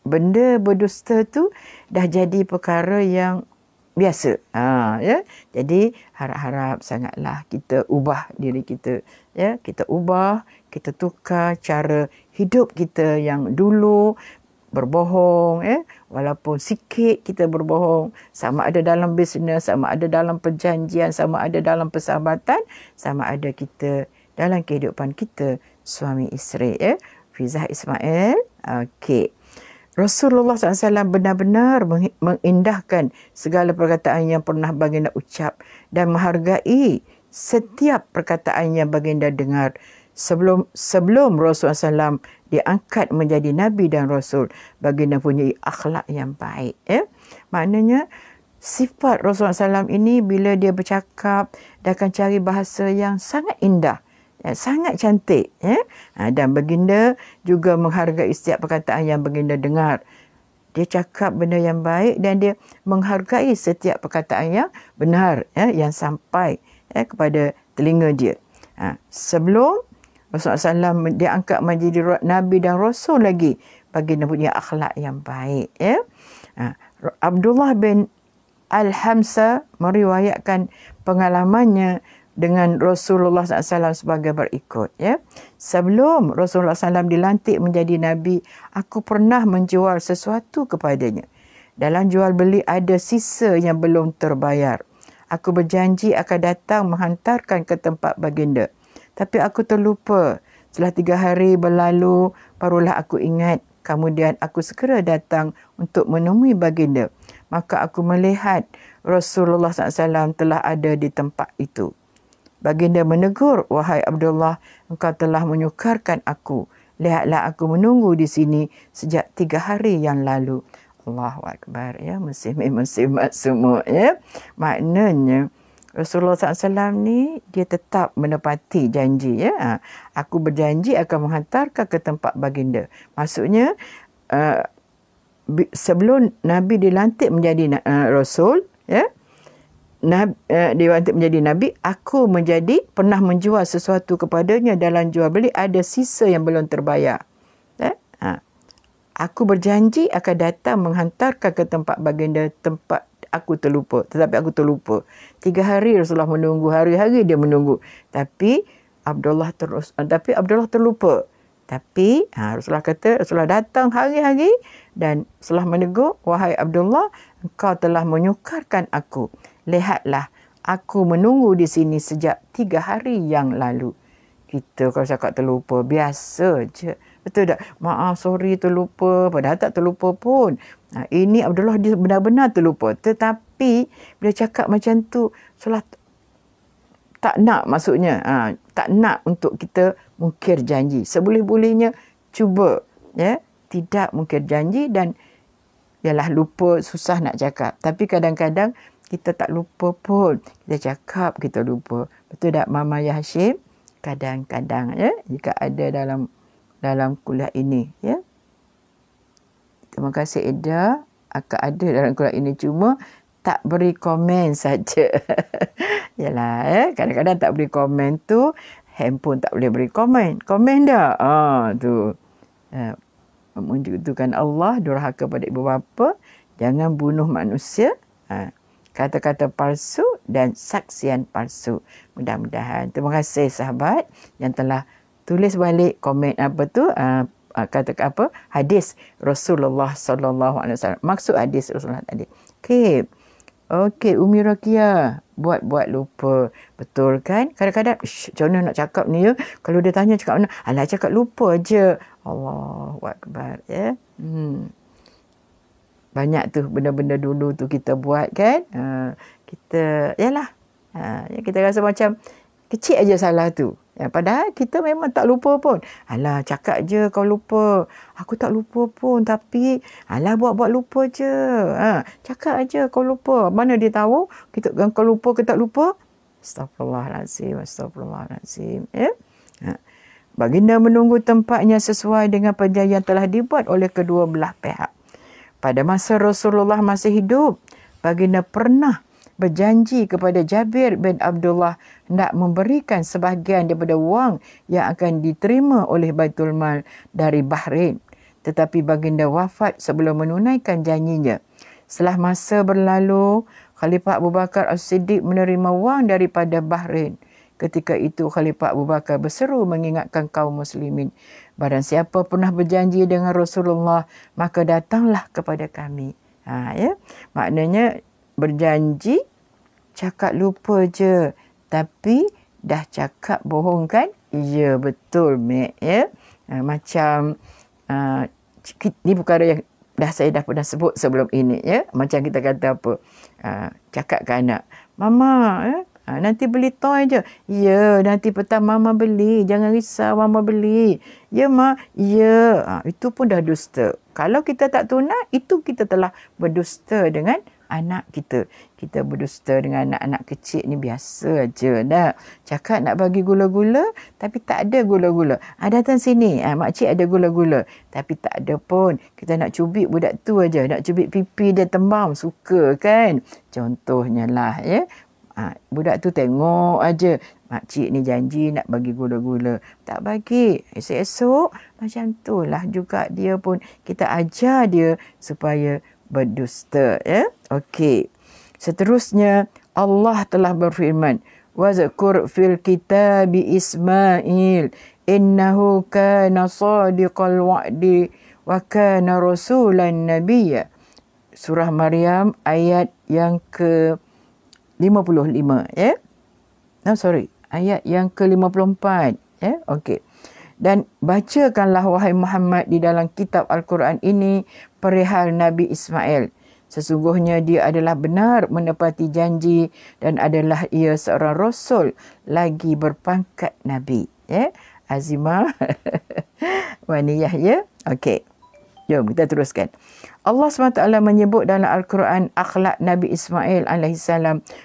benda berdusta tu dah jadi perkara yang biasa. Ha ya. Jadi harap-harap sangatlah kita ubah diri kita ya, kita ubah, kita tukar cara hidup kita yang dulu berbohong ya, walaupun sikit kita berbohong, sama ada dalam bisnes, sama ada dalam perjanjian, sama ada dalam persahabatan, sama ada kita dalam kehidupan kita suami isteri ya. Fizah Ismail. Okey. Rasulullah SAW benar-benar mengindahkan segala perkataan yang pernah baginda ucap dan menghargai setiap perkataan yang baginda dengar sebelum sebelum Rasulullah SAW diangkat menjadi Nabi dan Rasul baginda punya akhlak yang baik. Eh? Maknanya sifat Rasulullah SAW ini bila dia bercakap dia akan cari bahasa yang sangat indah ya, sangat cantik ya ha, dan baginda juga menghargai setiap perkataan yang baginda dengar dia cakap benda yang baik dan dia menghargai setiap perkataan yang benar ya yang sampai ya, kepada telinga dia ha, sebelum Rasulullah SAW diangkat menjadi Nabi dan Rasul lagi. Baginda punya akhlak yang baik. Ya? Ha, Abdullah bin Al-Hamsa meriwayatkan pengalamannya dengan Rasulullah SAW sebagai berikut. Ya. Sebelum Rasulullah SAW dilantik menjadi Nabi, aku pernah menjual sesuatu kepadanya. Dalam jual beli ada sisa yang belum terbayar. Aku berjanji akan datang menghantarkan ke tempat baginda. Tapi aku terlupa. Setelah tiga hari berlalu, barulah aku ingat. Kemudian aku segera datang untuk menemui baginda. Maka aku melihat Rasulullah SAW telah ada di tempat itu. Baginda menegur, wahai Abdullah, engkau telah menyukarkan aku. Lihatlah aku menunggu di sini sejak tiga hari yang lalu. Allahu Akbar, ya. Musim ini musim semua, ya. Maknanya, Rasulullah SAW ni dia tetap menepati janji ya. Aku berjanji akan menghantarkan ke tempat baginda. Maksudnya uh, sebelum Nabi dilantik menjadi uh, rasul ya. Yeah? Nabi, eh, dia dilantik menjadi Nabi, aku menjadi pernah menjual sesuatu kepadanya dalam jual beli ada sisa yang belum terbayar. Eh? Ha. Aku berjanji akan datang menghantarkan ke tempat baginda tempat aku terlupa. Tetapi aku terlupa. Tiga hari Rasulullah menunggu, hari-hari dia menunggu. Tapi Abdullah terus, eh, tapi Abdullah terlupa. Tapi ha, Rasulullah kata, Rasulullah datang hari-hari dan Rasulullah menegur, wahai Abdullah, engkau telah menyukarkan aku lihatlah aku menunggu di sini sejak tiga hari yang lalu. Kita kalau cakap terlupa, biasa je. Betul tak? Maaf, sorry terlupa. Padahal tak terlupa pun. Nah, ha, ini Abdullah dia benar-benar terlupa. Tetapi bila cakap macam tu, solat tak nak maksudnya. Ha, tak nak untuk kita mungkir janji. Seboleh-bolehnya cuba. ya Tidak mungkir janji dan ialah lupa susah nak cakap. Tapi kadang-kadang kita tak lupa pun. Kita cakap, kita lupa. Betul tak Mama Yahshim? Kadang-kadang ya, jika ada dalam dalam kuliah ini. ya. Terima kasih Ida. Akak ada dalam kuliah ini cuma tak beri komen saja. Yalah, ya. kadang-kadang tak beri komen tu, handphone tak boleh beri komen. Komen dah. Ha, ah, tu. Ya. Menunjukkan Allah durhaka pada ibu bapa. Jangan bunuh manusia. Ha kata-kata palsu dan saksian palsu. Mudah-mudahan. Terima kasih sahabat yang telah tulis balik komen apa tu uh, uh kata apa hadis Rasulullah SAW. Maksud hadis Rasulullah tadi. Okey. Okey, Umi Rakia buat-buat lupa. Betul kan? Kadang-kadang, macam mana nak cakap ni ya? Kalau dia tanya cakap mana? Alah, cakap lupa je. Allah, wakbar ya. Yeah? Hmm banyak tu benda-benda dulu tu kita buat kan. Uh, kita, yalah. Ha, kita rasa macam kecil aja salah tu. Ya, padahal kita memang tak lupa pun. Alah, cakap je kau lupa. Aku tak lupa pun tapi alah buat-buat lupa je. Ha, cakap aja kau lupa. Mana dia tahu kita kau lupa ke tak lupa? Astaghfirullahaladzim. Astaghfirullahaladzim. Ya. Ha. Baginda menunggu tempatnya sesuai dengan perjanjian telah dibuat oleh kedua belah pihak. Pada masa Rasulullah masih hidup, baginda pernah berjanji kepada Jabir bin Abdullah nak memberikan sebahagian daripada wang yang akan diterima oleh Baitul Mal dari Bahrain. Tetapi baginda wafat sebelum menunaikan janjinya. Setelah masa berlalu, Khalifah Abu Bakar As-Siddiq menerima wang daripada Bahrain. Ketika itu Khalifah Abu Bakar berseru mengingatkan kaum muslimin. Barang siapa pernah berjanji dengan Rasulullah, maka datanglah kepada kami. Ha, ya? Maknanya berjanji, cakap lupa je. Tapi dah cakap bohong kan? Ya, betul, Mek. Ya? Ha, macam, uh, ha, ini perkara yang dah saya dah pernah sebut sebelum ini. Ya? Macam kita kata apa? Uh, cakap ke anak, Mama, ya? Ha, nanti beli toy je. Ya, nanti petang mama beli. Jangan risau mama beli. Ya, mak. Ya. Ha, itu pun dah dusta. Kalau kita tak tunai, itu kita telah berdusta dengan anak kita. Kita berdusta dengan anak-anak kecil ni biasa aja Nak Cakap nak bagi gula-gula tapi tak ada gula-gula. Ha, datang sini. Ha, makcik ada gula-gula. Tapi tak ada pun. Kita nak cubik budak tu aja. Nak cubik pipi dia tembam. Suka kan? Contohnya lah ya. Ha, budak tu tengok aja mak cik ni janji nak bagi gula-gula tak bagi esok-esok macam tu lah juga dia pun kita ajar dia supaya berdusta ya okey seterusnya Allah telah berfirman wa wazkur fil kitabi ismail innahu kana sadiqal wa'di wa kana rasulan nabiyya surah maryam ayat yang ke 55 ya. Yeah? No sorry, ayat yang ke-54 ya. Yeah? Okey. Dan bacakanlah wahai Muhammad di dalam kitab Al-Quran ini perihal Nabi Ismail. Sesungguhnya dia adalah benar menepati janji dan adalah ia seorang rasul lagi berpangkat nabi Eh, ya? Yeah? Azimah Waniyah ya. Yeah? Okey. Jom kita teruskan. Allah SWT menyebut dalam Al-Quran akhlak Nabi Ismail AS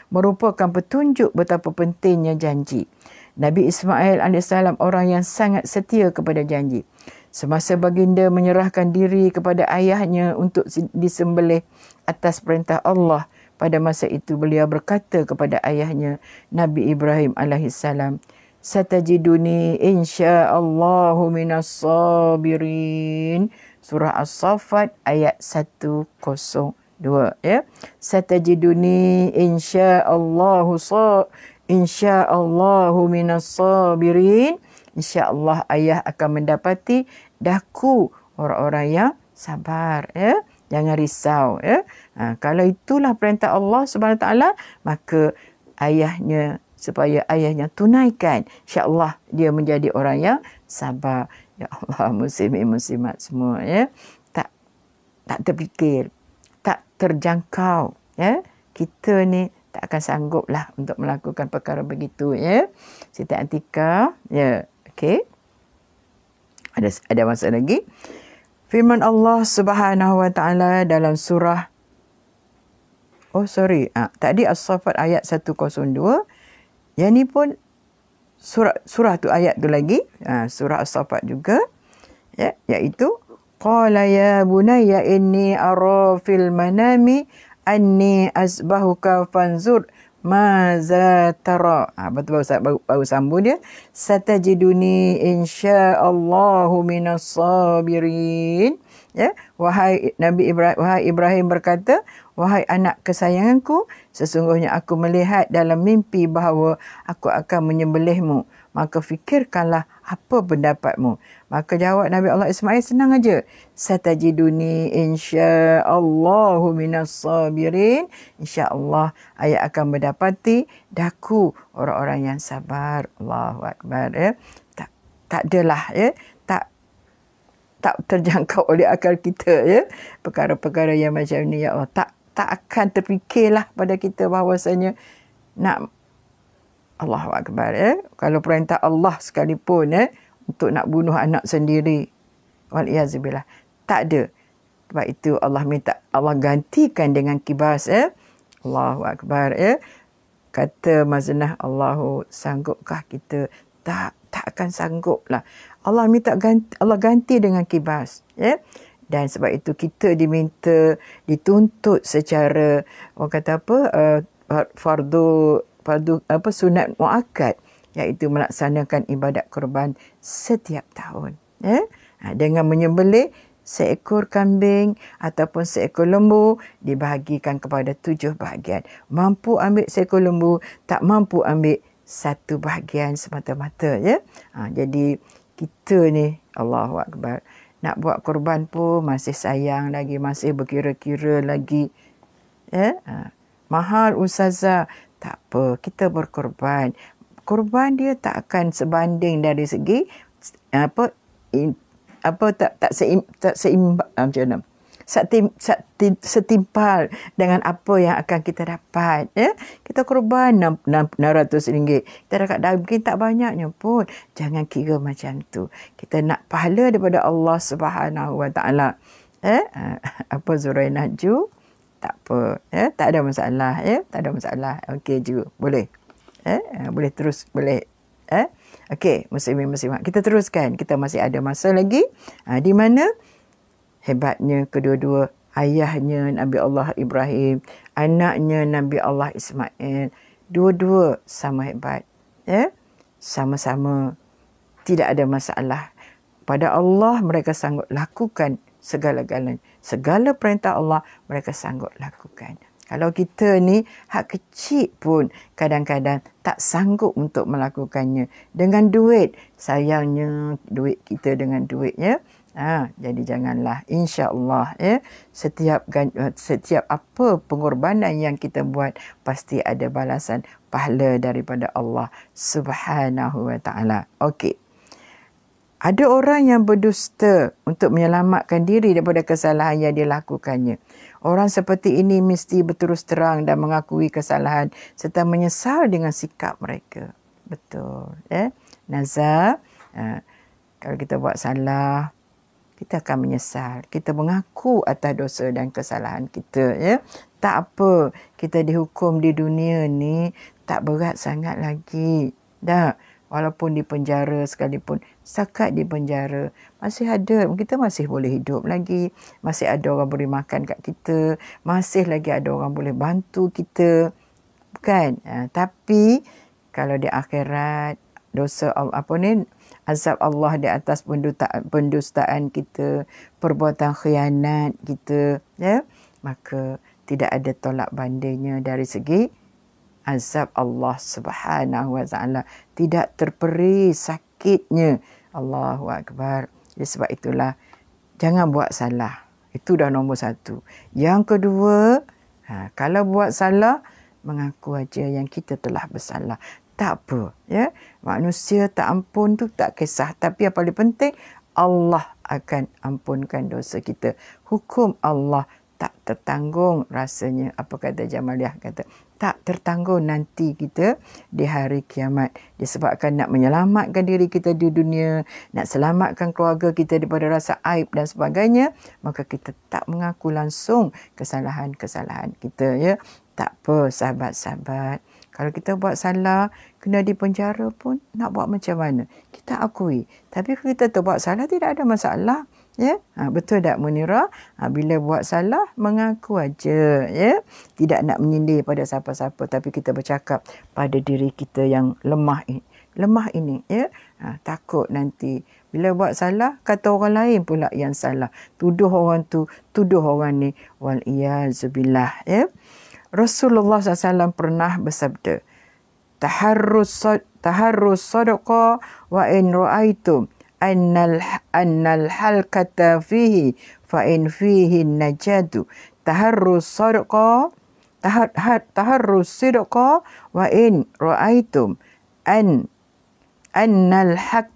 merupakan petunjuk betapa pentingnya janji. Nabi Ismail AS orang yang sangat setia kepada janji. Semasa baginda menyerahkan diri kepada ayahnya untuk disembelih atas perintah Allah, pada masa itu beliau berkata kepada ayahnya Nabi Ibrahim AS, Satajiduni insya'allahu minas sabirin surah As-Saffat ayat 102 ya. Satajiduni insya-Allahu sa insya-Allahu minas sabirin. Insya-Allah ayah akan mendapati daku orang-orang yang sabar ya. Jangan risau ya. Ha, kalau itulah perintah Allah swt. maka ayahnya supaya ayahnya tunaikan insya-Allah dia menjadi orang yang sabar ya Allah musim ini musim musimat semua ya tak tak terfikir tak terjangkau ya kita ni tak akan sanggup lah untuk melakukan perkara begitu ya cerita antika ya okey ada ada masa lagi firman Allah Subhanahu wa taala dalam surah Oh sorry, ha, tadi As-Safat ayat 102 yang ni pun surah surah tu ayat tu lagi ha, surah as-safat juga ya iaitu qala ya bunayya inni ara fil manami anni asbahuka fanzur ma za tara ha, baru, baru, baru, baru sambung dia satajiduni insyaallahu minas sabirin ya wahai nabi ibrahim wahai ibrahim berkata wahai anak kesayanganku sesungguhnya aku melihat dalam mimpi bahawa aku akan menyembelihmu maka fikirkanlah apa pendapatmu maka jawab nabi Allah Ismail senang aja satajiduni insya Allah minas sabirin insya Allah ayah akan mendapati daku orang-orang yang sabar Allahu akbar ya tak tak adalah ya tak terjangkau oleh akal kita ya perkara-perkara yang macam ni ya Allah tak tak akan terfikirlah pada kita bahawasanya nak Allahu akbar ya kalau perintah Allah sekalipun ya untuk nak bunuh anak sendiri wal iazbillah tak ada sebab itu Allah minta Allah gantikan dengan kibas ya Allahu akbar ya kata Maznah Allahu sanggupkah kita tak tak akan sanggup lah. Allah minta ganti, Allah ganti dengan kibas ya dan sebab itu kita diminta dituntut secara orang kata apa uh, fardu fardu apa sunat muakkad iaitu melaksanakan ibadat kurban setiap tahun ya ha, dengan menyembelih seekor kambing ataupun seekor lembu dibahagikan kepada tujuh bahagian mampu ambil seekor lembu tak mampu ambil satu bahagian semata-mata ya ha, jadi kita ni Allahuakbar nak buat korban pun masih sayang lagi masih berkira-kira lagi eh ha. mahal ustazah tak apa kita berkorban korban dia tak akan sebanding dari segi apa in, apa tak tak seim, macam mana setimpal dengan apa yang akan kita dapat. Ya? Kita korban RM600. Kita dapat dah mungkin tak banyaknya pun. Jangan kira macam tu. Kita nak pahala daripada Allah Subhanahu Wa Taala. Eh? Apa Zurainah Ju? Tak apa. Eh? Tak ada masalah. Ya? Eh? Tak ada masalah. Okey juga, Boleh. Eh? Boleh terus. Boleh. Eh? Okey, muslimin muslimat. Kita teruskan. Kita masih ada masa lagi. Ha, di mana? hebatnya kedua-dua ayahnya Nabi Allah Ibrahim, anaknya Nabi Allah Ismail, dua-dua sama hebat. Ya? Sama-sama tidak ada masalah. Pada Allah mereka sanggup lakukan segala-galanya. Segala perintah Allah mereka sanggup lakukan. Kalau kita ni hak kecil pun kadang-kadang tak sanggup untuk melakukannya. Dengan duit, sayangnya duit kita dengan duitnya. Ha, jadi janganlah insyaallah ya setiap eh, setiap apa pengorbanan yang kita buat pasti ada balasan pahala daripada Allah Subhanahu wa taala. Okey. Ada orang yang berdusta untuk menyelamatkan diri daripada kesalahan yang dilakukannya. Orang seperti ini mesti berterus terang dan mengakui kesalahan serta menyesal dengan sikap mereka. Betul, ya. Eh? Nazar, eh, kalau kita buat salah, kita akan menyesal. Kita mengaku atas dosa dan kesalahan kita. Ya? Tak apa, kita dihukum di dunia ni tak berat sangat lagi. Tak? Walaupun di penjara sekalipun, sakat di penjara, masih ada, kita masih boleh hidup lagi. Masih ada orang boleh makan kat kita. Masih lagi ada orang boleh bantu kita. Bukan? Ha, tapi, kalau di akhirat, dosa apa ni azab Allah di atas pendustaan kita, perbuatan khianat kita, ya. Maka tidak ada tolak bandingnya dari segi azab Allah Subhanahu wa taala. Tidak terperi sakitnya. Allahu akbar. Ya, sebab itulah jangan buat salah. Itu dah nombor satu. Yang kedua, ha, kalau buat salah, mengaku aja yang kita telah bersalah tak apa ya manusia tak ampun tu tak kisah tapi yang paling penting Allah akan ampunkan dosa kita hukum Allah tak tertanggung rasanya apa kata Jamaliah kata tak tertanggung nanti kita di hari kiamat disebabkan nak menyelamatkan diri kita di dunia nak selamatkan keluarga kita daripada rasa aib dan sebagainya maka kita tak mengaku langsung kesalahan-kesalahan kita ya tak apa sahabat-sahabat kalau kita buat salah, kena di penjara pun, nak buat macam mana? Kita akui. Tapi kalau kita buat salah, tidak ada masalah. Ya, ha, betul tak Munira? Ha, bila buat salah, mengaku aja. Ya, tidak nak menyindir pada siapa-siapa. Tapi kita bercakap pada diri kita yang lemah ini. Lemah ini, ya. Ha, takut nanti bila buat salah, kata orang lain pula yang salah. Tuduh orang tu, tuduh orang ni. Wal iyazubillah, ya. Rasulullah SAW pernah bersabda, Taharrus sadaqa wa in ru'aitum annal, annal kata fihi fa in fihi najadu. Taharrus sadaqa taharrus sidqa wa in ra'aytum an annal haq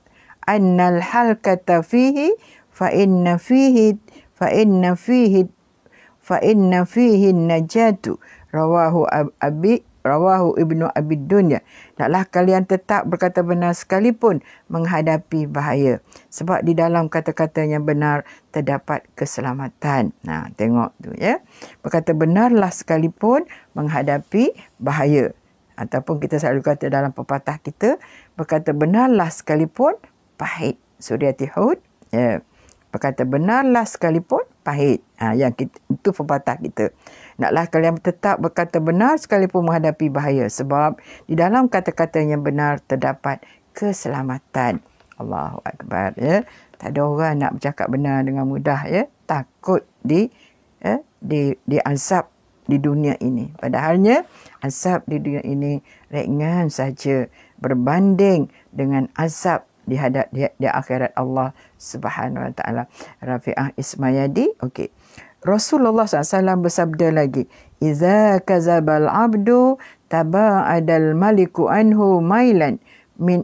annal halkata fihi fa inna fihi fa inna fihi fa inna fihi najatu Rawahu Abi Rawahu Ibnu Abi Dunya. Taklah kalian tetap berkata benar sekalipun menghadapi bahaya. Sebab di dalam kata-kata yang benar terdapat keselamatan. Nah, tengok tu ya. Berkata benarlah sekalipun menghadapi bahaya. Ataupun kita selalu kata dalam pepatah kita, berkata benarlah sekalipun pahit. Suriati Hud. Ya. Berkata benarlah sekalipun pahit. Ha, yang kita, itu pepatah kita. Naklah kalian tetap berkata benar sekalipun menghadapi bahaya. Sebab di dalam kata-kata yang benar terdapat keselamatan. Allahu Akbar. Ya. Tak ada orang nak bercakap benar dengan mudah. Ya. Takut di ya, di di azab di dunia ini. Padahalnya azab di dunia ini ringan saja berbanding dengan azab di hadap di, di akhirat Allah Subhanahu Wa Taala. Rafiah Ismayadi. Okey. Rasulullah SAW bersabda lagi, "Iza kazabal abdu taba'adal maliku anhu mailan min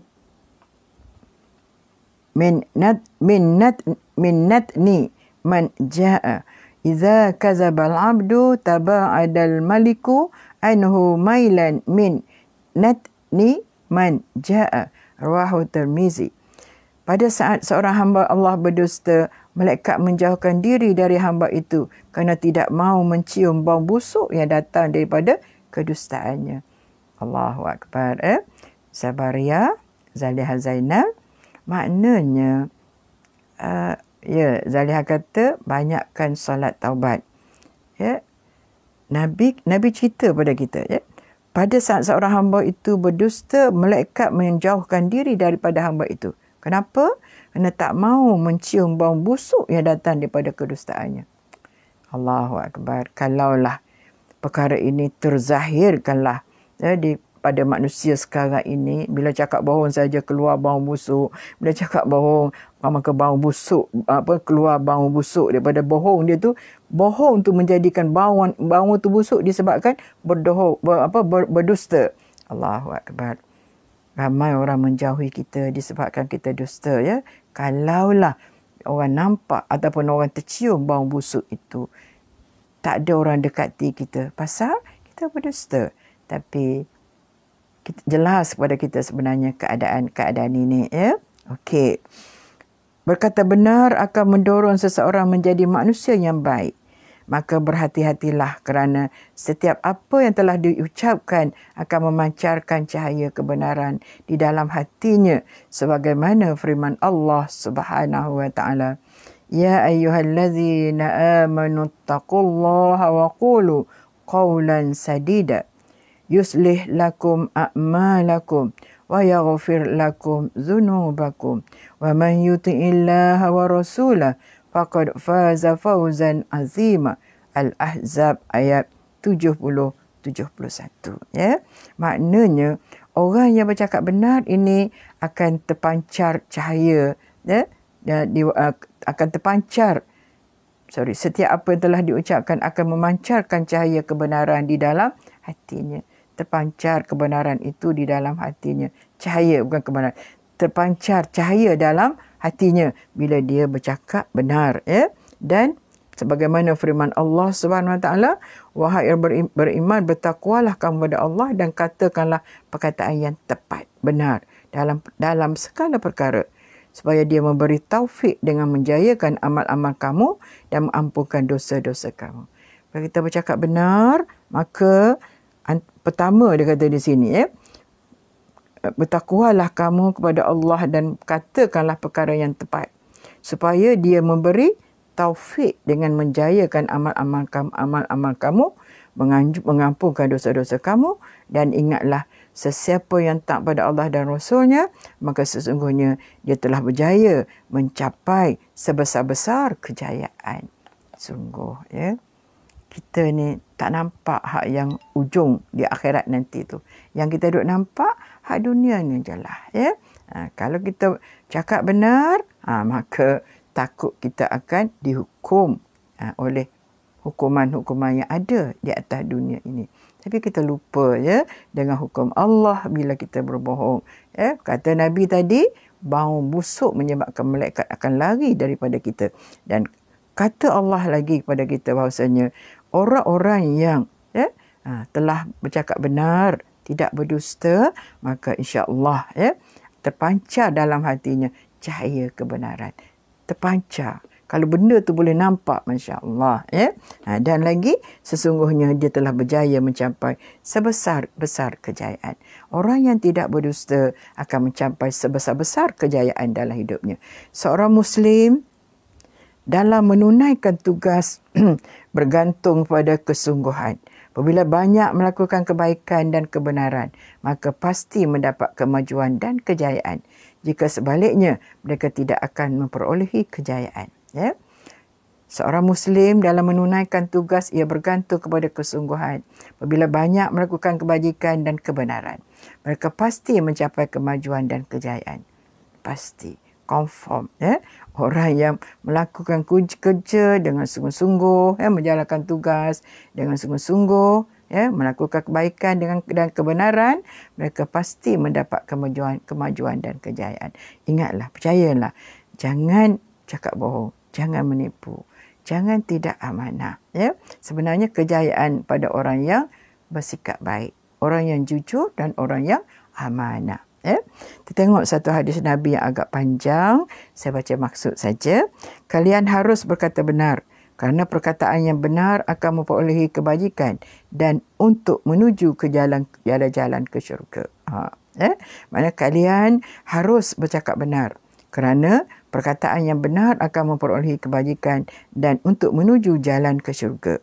minnat minnat minnat ni man jaa iza kazabal abdu taba'adal maliku anhu mailan min nat ni man jaa rawahu tirmizi pada saat seorang hamba Allah berdusta Malaikat menjauhkan diri dari hamba itu kerana tidak mahu mencium bau busuk yang datang daripada kedustaannya. Allahu Akbar. Eh? Sabaria, Zaliha Zainal. Maknanya, uh, ya, yeah, Zaliha kata, banyakkan salat taubat. yeah? Nabi Nabi cerita pada kita. Yeah? Pada saat seorang hamba itu berdusta, malaikat menjauhkan diri daripada hamba itu. Kenapa? Kerana tak mau mencium bau busuk yang datang daripada kedustaannya. Allahu Akbar. Kalaulah perkara ini terzahirkanlah ya, di pada manusia sekarang ini bila cakap bohong saja keluar bau busuk bila cakap bohong maka bau busuk apa keluar bau busuk daripada bohong dia tu bohong tu menjadikan bau bau tu busuk disebabkan berdohong apa ber, berdusta Allahu akbar ramai orang menjauhi kita disebabkan kita dusta ya kalaulah orang nampak ataupun orang tercium bau busuk itu tak ada orang dekati kita pasal kita berdusta tapi kita jelas kepada kita sebenarnya keadaan-keadaan ini ya okey berkata benar akan mendorong seseorang menjadi manusia yang baik maka berhati-hatilah kerana setiap apa yang telah diucapkan akan memancarkan cahaya kebenaran di dalam hatinya sebagaimana firman Allah Subhanahu wa taala Ya ayyuhallazina amanu taqullaha wa qulu qawlan sadida yuslih lakum a'malakum wa yaghfir lakum dhunubakum wa man yuti'illaha wa rasulahu faqad faza fawzan azima al-ahzab ayat 70-71. Ya? Maknanya, orang yang bercakap benar ini akan terpancar cahaya. Ya? Dan ya, di, uh, akan terpancar. Sorry, setiap apa yang telah diucapkan akan memancarkan cahaya kebenaran di dalam hatinya. Terpancar kebenaran itu di dalam hatinya. Cahaya bukan kebenaran terpancar cahaya dalam hatinya bila dia bercakap benar ya dan sebagaimana firman Allah Subhanahu Wa Taala wahai yang beriman bertakwalah kamu kepada Allah dan katakanlah perkataan yang tepat benar dalam dalam segala perkara supaya dia memberi taufik dengan menjayakan amal-amal kamu dan mengampunkan dosa-dosa kamu. Kalau kita bercakap benar, maka pertama dia kata di sini ya, eh, Eh, bertakwalah kamu kepada Allah dan katakanlah perkara yang tepat supaya dia memberi taufik dengan menjayakan amal-amal kamu, amal-amal kamu mengampunkan dosa-dosa kamu dan ingatlah sesiapa yang tak pada Allah dan Rasulnya maka sesungguhnya dia telah berjaya mencapai sebesar-besar kejayaan sungguh ya kita ni tak nampak hak yang ujung di akhirat nanti tu yang kita duk nampak hak dunia ni je lah. Ya? Ha, kalau kita cakap benar, ha, maka takut kita akan dihukum ha, oleh hukuman-hukuman yang ada di atas dunia ini. Tapi kita lupa ya dengan hukum Allah bila kita berbohong. Ya? Kata Nabi tadi, bau busuk menyebabkan malaikat akan lari daripada kita. Dan kata Allah lagi kepada kita bahasanya orang-orang yang ya, ha, telah bercakap benar tidak berdusta, maka insya-Allah ya terpancar dalam hatinya cahaya kebenaran. Terpancar kalau benda tu boleh nampak masya-Allah ya. Ha, dan lagi sesungguhnya dia telah berjaya mencapai sebesar-besar kejayaan. Orang yang tidak berdusta akan mencapai sebesar-besar kejayaan dalam hidupnya. Seorang muslim dalam menunaikan tugas bergantung pada kesungguhan. Apabila banyak melakukan kebaikan dan kebenaran, maka pasti mendapat kemajuan dan kejayaan. Jika sebaliknya, mereka tidak akan memperolehi kejayaan. Ya? Seorang Muslim dalam menunaikan tugas ia bergantung kepada kesungguhan. Apabila banyak melakukan kebajikan dan kebenaran, mereka pasti mencapai kemajuan dan kejayaan. Pasti. Konform, ya orang yang melakukan kerja dengan sungguh-sungguh ya menjalankan tugas dengan sungguh-sungguh ya melakukan kebaikan dengan dan kebenaran mereka pasti mendapat kemajuan kemajuan dan kejayaan ingatlah percayalah jangan cakap bohong jangan menipu jangan tidak amanah ya sebenarnya kejayaan pada orang yang bersikap baik orang yang jujur dan orang yang amanah Eh? Kita tengok satu hadis Nabi yang agak panjang. Saya baca maksud saja. Kalian harus berkata benar. Kerana perkataan yang benar akan memperolehi kebajikan dan untuk menuju ke jalan jalan, ke syurga. Ha. Eh? Mana kalian harus bercakap benar. Kerana perkataan yang benar akan memperolehi kebajikan dan untuk menuju jalan ke syurga.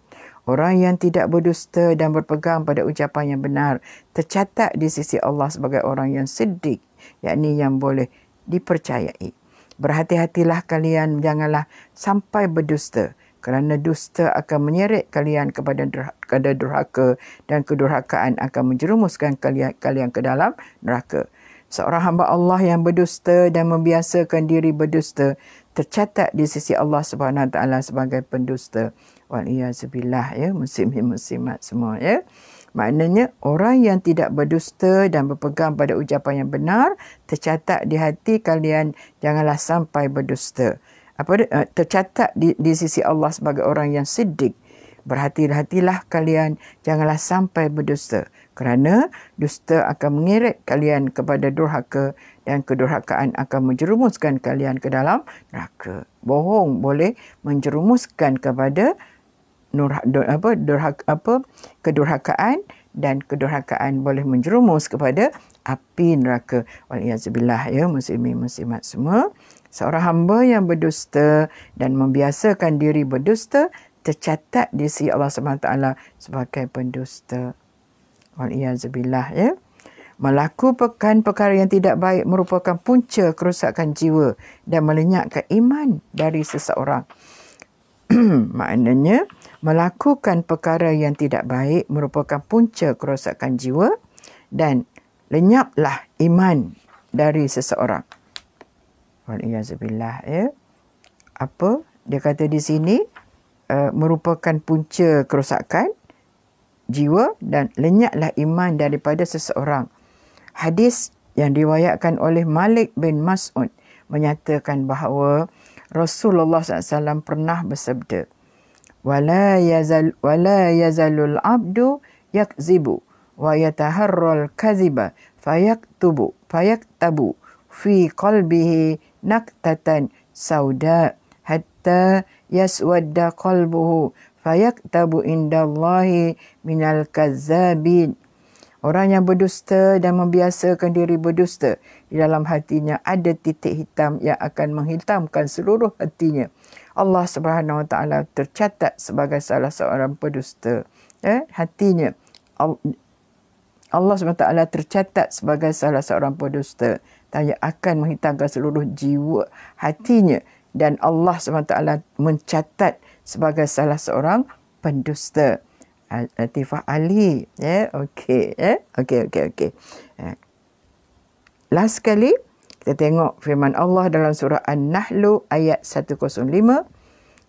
Orang yang tidak berdusta dan berpegang pada ucapan yang benar tercatat di sisi Allah sebagai orang yang sedik, yakni yang boleh dipercayai. Berhati-hatilah kalian, janganlah sampai berdusta. Kerana dusta akan menyeret kalian kepada kepada durhaka dan kedurhakaan akan menjerumuskan kalian, kalian ke dalam neraka. Seorang hamba Allah yang berdusta dan membiasakan diri berdusta tercatat di sisi Allah Subhanahu Wa Taala sebagai pendusta wal iazubillah ya muslimin muslimat semua ya maknanya orang yang tidak berdusta dan berpegang pada ucapan yang benar tercatat di hati kalian janganlah sampai berdusta apa eh, tercatat di, di sisi Allah sebagai orang yang sedik berhati-hatilah kalian janganlah sampai berdusta kerana dusta akan mengeret kalian kepada durhaka dan kedurhakaan akan menjerumuskan kalian ke dalam neraka. Bohong boleh menjerumuskan kepada nurha, dur, apa, durhak, apa, kedurhakaan dan kedurhakaan boleh menjerumus kepada api neraka. Waliyazubillah ya muslimi muslimat semua. Seorang hamba yang berdusta dan membiasakan diri berdusta tercatat di sisi Allah SWT sebagai pendusta. Waliyazubillah ya. Melaku pekan perkara yang tidak baik merupakan punca kerosakan jiwa dan melenyapkan iman dari seseorang. Maknanya, melakukan perkara yang tidak baik merupakan punca kerosakan jiwa dan lenyaplah iman dari seseorang. Waliyazubillah ya. Apa dia kata di sini uh, merupakan punca kerosakan jiwa dan lenyaplah iman daripada seseorang. Hadis yang diwayatkan oleh Malik bin Mas'ud menyatakan bahawa Rasulullah SAW pernah bersabda, wala yazal wala yazalul abdu yakzibu wa yataharral kaziba fayaktubu fayaktabu fi qalbihi naktatan sauda hatta yaswadda qalbuhu fayaktabu indallahi minal kazzabin Orang yang berdusta dan membiasakan diri berdusta, di dalam hatinya ada titik hitam yang akan menghitamkan seluruh hatinya. Allah Subhanahu Wa Taala tercatat sebagai salah seorang pendusta, Eh, ya, hatinya Allah Subhanahu Wa Taala tercatat sebagai salah seorang pendusta, tanya akan menghitamkan seluruh jiwa hatinya dan Allah Subhanahu Wa Taala mencatat sebagai salah seorang pendusta. Latifah Ali. Ya, yeah, okay, Ya, yeah. okey, okey, okey. Eh, last kali, kita tengok firman Allah dalam surah an nahl ayat 105.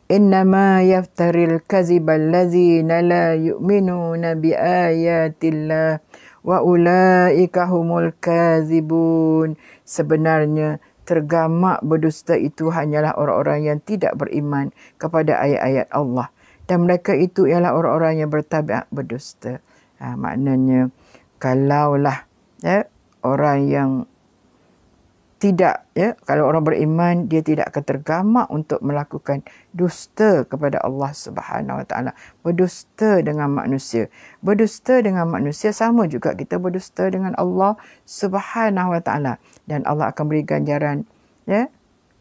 Innama yaftaril kazibal ladzina la yu'minuna bi ayatillah wa ulaika humul kazibun. Sebenarnya tergamak berdusta itu hanyalah orang-orang yang tidak beriman kepada ayat-ayat Allah dan mereka itu ialah orang-orang yang bertabiat berdusta. Ha, maknanya kalaulah ya, orang yang tidak ya kalau orang beriman dia tidak akan tergamak untuk melakukan dusta kepada Allah Subhanahu Wa Taala berdusta dengan manusia berdusta dengan manusia sama juga kita berdusta dengan Allah Subhanahu Wa Taala dan Allah akan beri ganjaran ya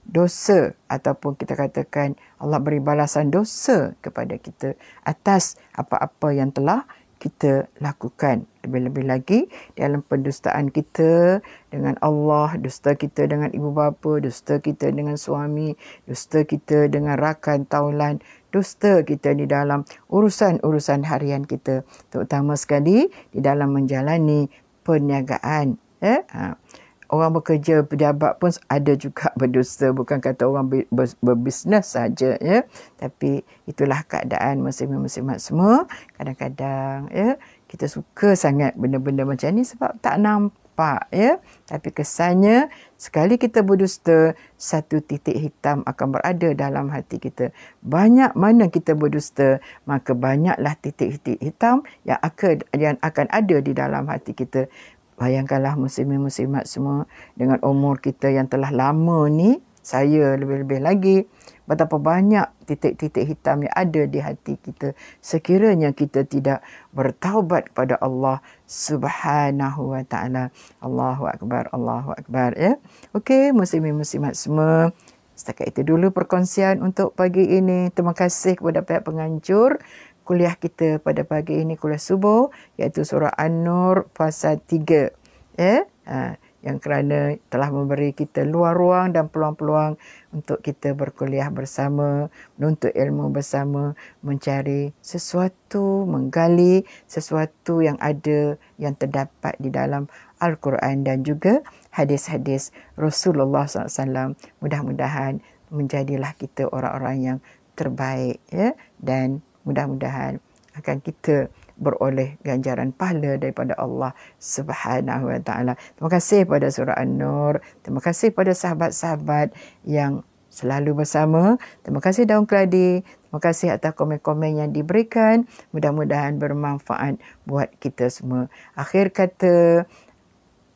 dosa ataupun kita katakan Allah beri balasan dosa kepada kita atas apa-apa yang telah kita lakukan lebih-lebih lagi dalam pendustaan kita dengan Allah, dusta kita dengan ibu bapa, dusta kita dengan suami, dusta kita dengan rakan taulan, dusta kita di dalam urusan-urusan harian kita. Terutama sekali di dalam menjalani perniagaan. Eh? Ha. Orang bekerja pejabat pun ada juga berdusta. Bukan kata orang berbisnes saja. Ya? Tapi itulah keadaan muslim-muslimat semua. Kadang-kadang ya? kita suka sangat benda-benda macam ni sebab tak nampak ya tapi kesannya sekali kita berdusta satu titik hitam akan berada dalam hati kita banyak mana kita berdusta maka banyaklah titik-titik hitam yang akan yang akan ada di dalam hati kita bayangkanlah muslimin muslimat semua dengan umur kita yang telah lama ni saya lebih-lebih lagi betapa banyak titik-titik hitam yang ada di hati kita sekiranya kita tidak bertaubat kepada Allah Subhanahu wa taala. Allahu akbar, Allahu akbar ya. Okey, muslimin muslimat semua. Setakat itu dulu perkongsian untuk pagi ini. Terima kasih kepada pihak penganjur kuliah kita pada pagi ini kuliah subuh iaitu surah An-Nur fasa 3. Ya. Yeah? Ha yang kerana telah memberi kita luar ruang dan peluang-peluang untuk kita berkuliah bersama, menuntut ilmu bersama, mencari sesuatu, menggali sesuatu yang ada, yang terdapat di dalam Al-Quran dan juga hadis-hadis Rasulullah SAW. Mudah-mudahan menjadilah kita orang-orang yang terbaik ya? dan mudah-mudahan akan kita beroleh ganjaran pahala daripada Allah Subhanahu Wa Taala. Terima kasih pada surah An-Nur. Terima kasih pada sahabat-sahabat yang selalu bersama. Terima kasih Daun Keladi. Terima kasih atas komen-komen yang diberikan. Mudah-mudahan bermanfaat buat kita semua. Akhir kata,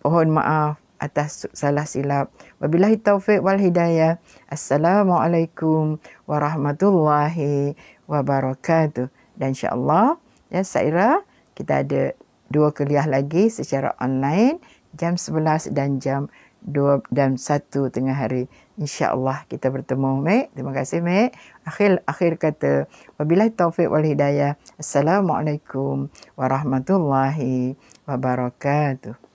mohon maaf atas salah silap. Wabillahi Taufik wal hidayah. Assalamualaikum warahmatullahi wabarakatuh. Dan insyaAllah. Ya, Saira, kita ada dua kuliah lagi secara online jam 11 dan jam 2 dan 1 tengah hari. Insya Allah kita bertemu, Mek. Terima kasih, Mek. Akhir, akhir kata, Wabila Taufik wal hidayah. Assalamualaikum warahmatullahi wabarakatuh.